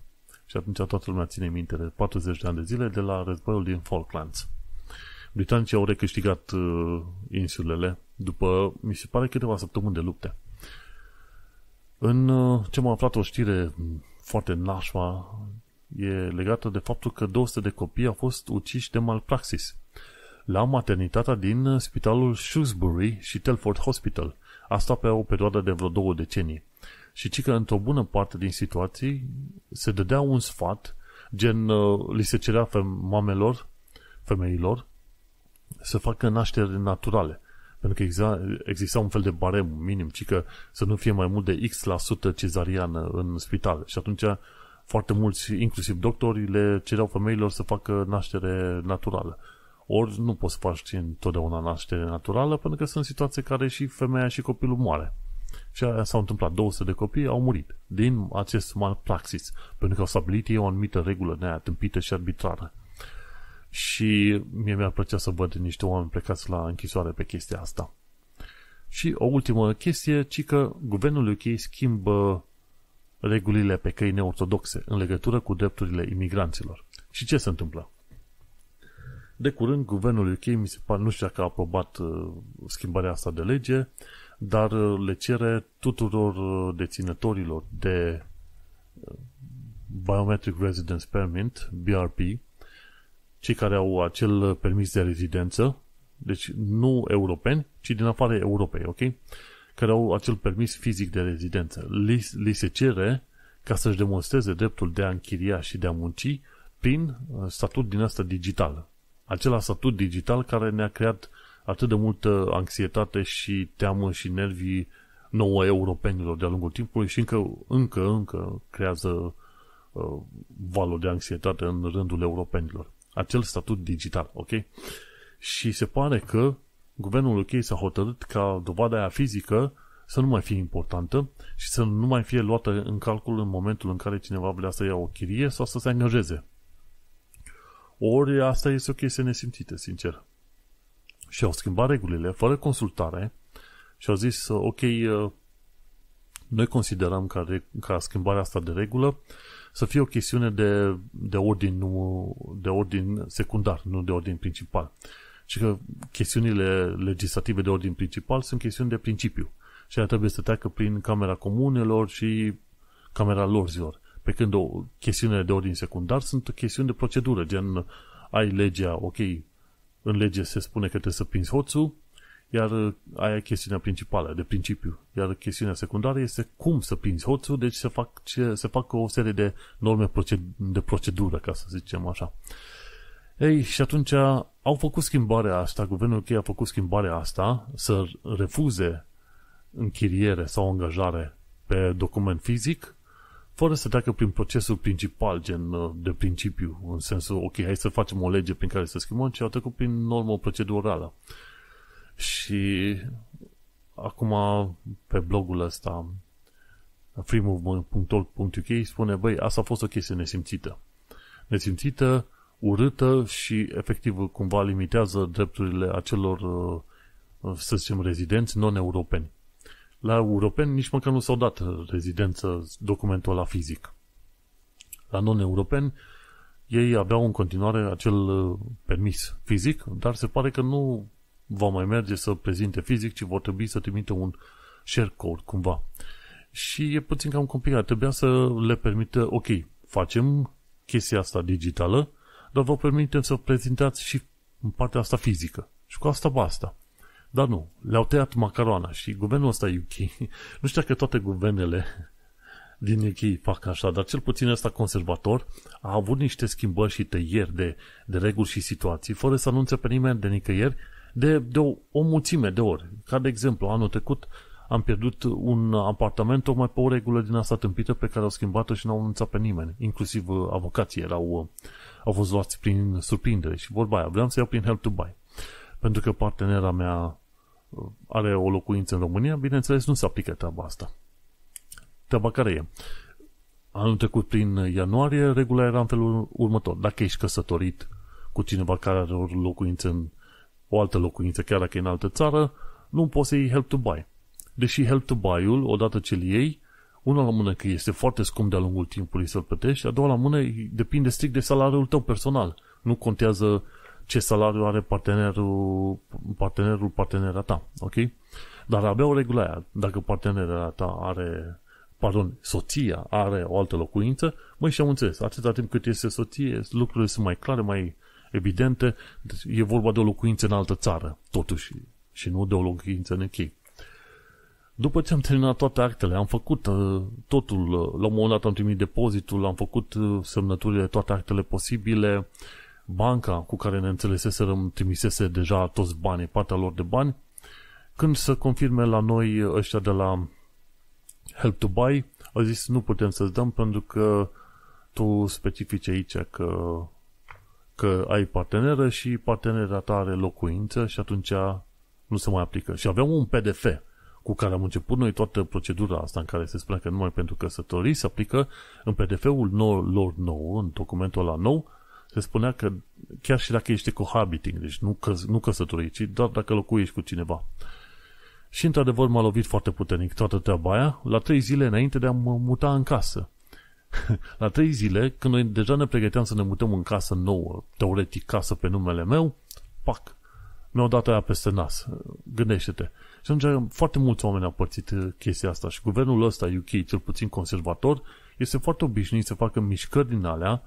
Și atunci toată lumea ține minte de 40 de ani de zile de la războiul din Falklands. Britanicii au recâștigat uh, insulele după, mi se pare, câteva săptămâni de lupte. În uh, ce m-am aflat o știre foarte nașma e legată de faptul că 200 de copii au fost uciși de malpraxis la maternitatea din uh, spitalul Shrewsbury și Telford Hospital – Asta pe o perioadă de vreo două decenii. Și ci că într-o bună parte din situații se dădea un sfat, gen uh, li se cerea mamelor, femeilor, să facă nașteri naturale. Pentru că exista, exista un fel de barem minim, ci că să nu fie mai mult de X% cezariană în spital. Și atunci foarte mulți, inclusiv doctorii, le cereau femeilor să facă naștere naturală. Ori nu poți face întotdeauna naștere naturală, pentru că sunt situații care și femeia și copilul moare. Și aia s-au întâmplat. 200 de copii au murit din acest malpraxis, pentru că au stabilit ei o anumită regulă nea tâmpită și arbitrară. Și mie mi-ar plăcea să văd niște oameni plecați la închisoare pe chestia asta. Și o ultimă chestie, ci că guvernul UK schimbă regulile pe căi neortodoxe în legătură cu drepturile imigranților. Și ce se întâmplă? De curând, guvernul UK, mi se pare, nu știu dacă a aprobat uh, schimbarea asta de lege, dar uh, le cere tuturor uh, deținătorilor de Biometric Residence Permit, BRP, cei care au acel permis de rezidență, deci nu europeni, ci din afară europei, ok? Care au acel permis fizic de rezidență. Li, li se cere ca să-și demonstreze dreptul de a închiria și de a munci prin statut din asta digital, acela statut digital care ne-a creat atât de multă anxietate și teamă și nervii nouă europenilor de-a lungul timpului și încă, încă, încă creează uh, valul de anxietate în rândul europenilor. Acel statut digital, ok? Și se pare că guvernul UK s-a hotărât ca dovada aia fizică să nu mai fie importantă și să nu mai fie luată în calcul în momentul în care cineva vrea să ia o chirie sau să se angajeze. Ori asta este o chestie nesimțită, sincer. Și au schimbat regulile, fără consultare, și au zis, uh, ok, uh, noi considerăm ca, ca schimbarea asta de regulă să fie o chestiune de, de, ordin, nu, de ordin secundar, nu de ordin principal. Și că chestiunile legislative de ordin principal sunt chestiuni de principiu. Și aia trebuie să treacă prin Camera Comunelor și Camera Lorzilor. Pe când o chestiune de ordin secundar sunt chestiuni de procedură, gen ai legea, ok, în lege se spune că trebuie să prinzi hoțul, iar uh, aia e chestiunea principală, de principiu. Iar chestiunea secundară este cum să prinzi hoțul, deci se fac, ce, se fac o serie de norme de procedură, ca să zicem așa. Ei, și atunci au făcut schimbarea asta, guvernul ok a făcut schimbarea asta să refuze închiriere sau angajare pe document fizic fără să treacă prin procesul principal, gen uh, de principiu, în sensul, ok, hai să facem o lege prin care să schimbăm, ci au trecut prin normă procedurală. Și acum pe blogul ăsta freemovement.org.uk spune, băi, asta a fost o chestie nesimțită. Nesimțită, urâtă și efectiv cumva limitează drepturile acelor, uh, să zicem, rezidenți non-europeni. La europeni nici măcar nu s-au dat rezidență documentul la fizic. La non-europeni ei aveau în continuare acel uh, permis fizic, dar se pare că nu va mai merge să prezinte fizic, ci vor trebui să trimite un share code cumva. Și e puțin cam complicat. Trebuia să le permită, ok, facem chestia asta digitală, dar vă permitem să prezentați și în partea asta fizică. Și cu asta basta. Dar nu, le-au tăiat macaroana și guvernul ăsta UK, nu știu că toate guvernele din UK fac așa, dar cel puțin ăsta conservator a avut niște schimbări și tăieri de, de reguli și situații, fără să anunțe pe nimeni de nicăieri de, de o, o mulțime de ori. Ca de exemplu, anul trecut am pierdut un apartament tocmai pe o regulă din asta tâmpită pe care au schimbat-o și n-au anunțat pe nimeni. Inclusiv uh, avocații erau, uh, au fost luați prin surprindere și vorba aia, vreau să iau prin help to buy. Pentru că partenera mea are o locuință în România, bineînțeles nu se aplică treaba asta. Treaba care e? Anul trecut, prin ianuarie, regula era în felul următor. Dacă ești căsătorit cu cineva care are o locuință în o altă locuință, chiar dacă e în altă țară, nu poți să iei help to buy. Deși help to buy-ul, odată ce îl iei, una la mână că este foarte scump de-a lungul timpului să-l plătești, a doua la mână depinde strict de salariul tău personal. Nu contează ce salariu are partenerul, partenerul partenera ta, ok? Dar avea o regulă aia, dacă partenera ta are, pardon, soția are o altă locuință, măi, și-am înțeles, atâta timp cât este soție, lucrurile sunt mai clare, mai evidente, deci e vorba de o locuință în altă țară, totuși, și nu de o locuință în închei. După ce am terminat toate actele, am făcut uh, totul, uh, la un moment dat am trimis depozitul, am făcut uh, semnăturile, toate actele posibile, uh, banca cu care ne înțelesese îmi trimisese deja toți banii, partea lor de bani, când să confirme la noi ăștia de la Help to Buy, au zis nu putem să-ți dăm pentru că tu specifici aici că, că ai parteneră și partenera ta are locuință și atunci nu se mai aplică. Și aveam un PDF cu care am început noi toată procedura asta în care se spune că numai pentru căsătorii se aplică în PDF-ul nou, lor nou, în documentul ăla nou, se spunea că chiar și dacă ești cohabiting, deci nu, căs, nu căsătorie, ci doar dacă locuiești cu cineva. Și într-adevăr m-a lovit foarte puternic toată treaba aia, la trei zile înainte de a mă muta în casă. la trei zile, când noi deja ne pregăteam să ne mutăm în casă nouă, teoretic casă pe numele meu, pac, mi-au dat aia peste nas. Gândește-te. Și atunci foarte mulți oameni au părțit uh, chestia asta și guvernul ăsta UK, cel puțin conservator, este foarte obișnuit să facă mișcări din alea,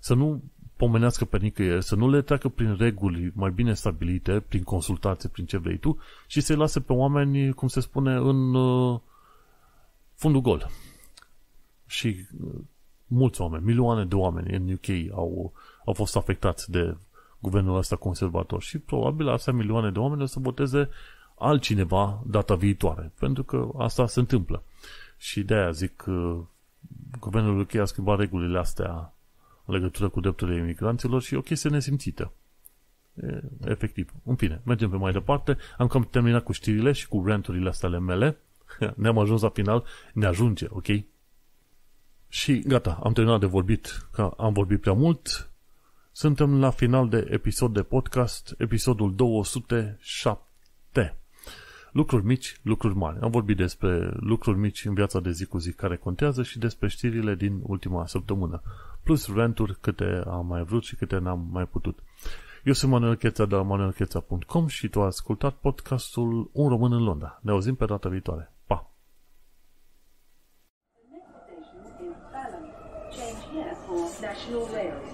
să nu pomenească pe nicăieri, să nu le treacă prin reguli mai bine stabilite, prin consultație, prin ce vrei tu, și să-i lase pe oameni, cum se spune, în uh, fundul gol. Și uh, mulți oameni, milioane de oameni în UK au, au fost afectați de guvernul ăsta conservator și probabil astea milioane de oameni o să voteze altcineva data viitoare, pentru că asta se întâmplă. Și de aia zic că uh, guvernul UK a schimbat regulile astea legătură cu drepturile imigranților și o chestie nesimțită. E, efectiv. În fine, mergem pe mai departe. Am cam terminat cu știrile și cu ranturile astea ale mele. Ne-am ajuns la final. Ne ajunge, ok? Și gata, am terminat de vorbit, că am vorbit prea mult. Suntem la final de episod de podcast, episodul 207. Lucruri mici, lucruri mari. Am vorbit despre lucruri mici în viața de zi cu zi care contează și despre știrile din ultima săptămână plus renturi câte am mai vrut și câte n-am mai putut. Eu sunt Manuel Cheța de la manuelcheța.com și tu ai ascultat podcastul Un Român în Londra. Ne auzim pe data viitoare. Pa! National Rail.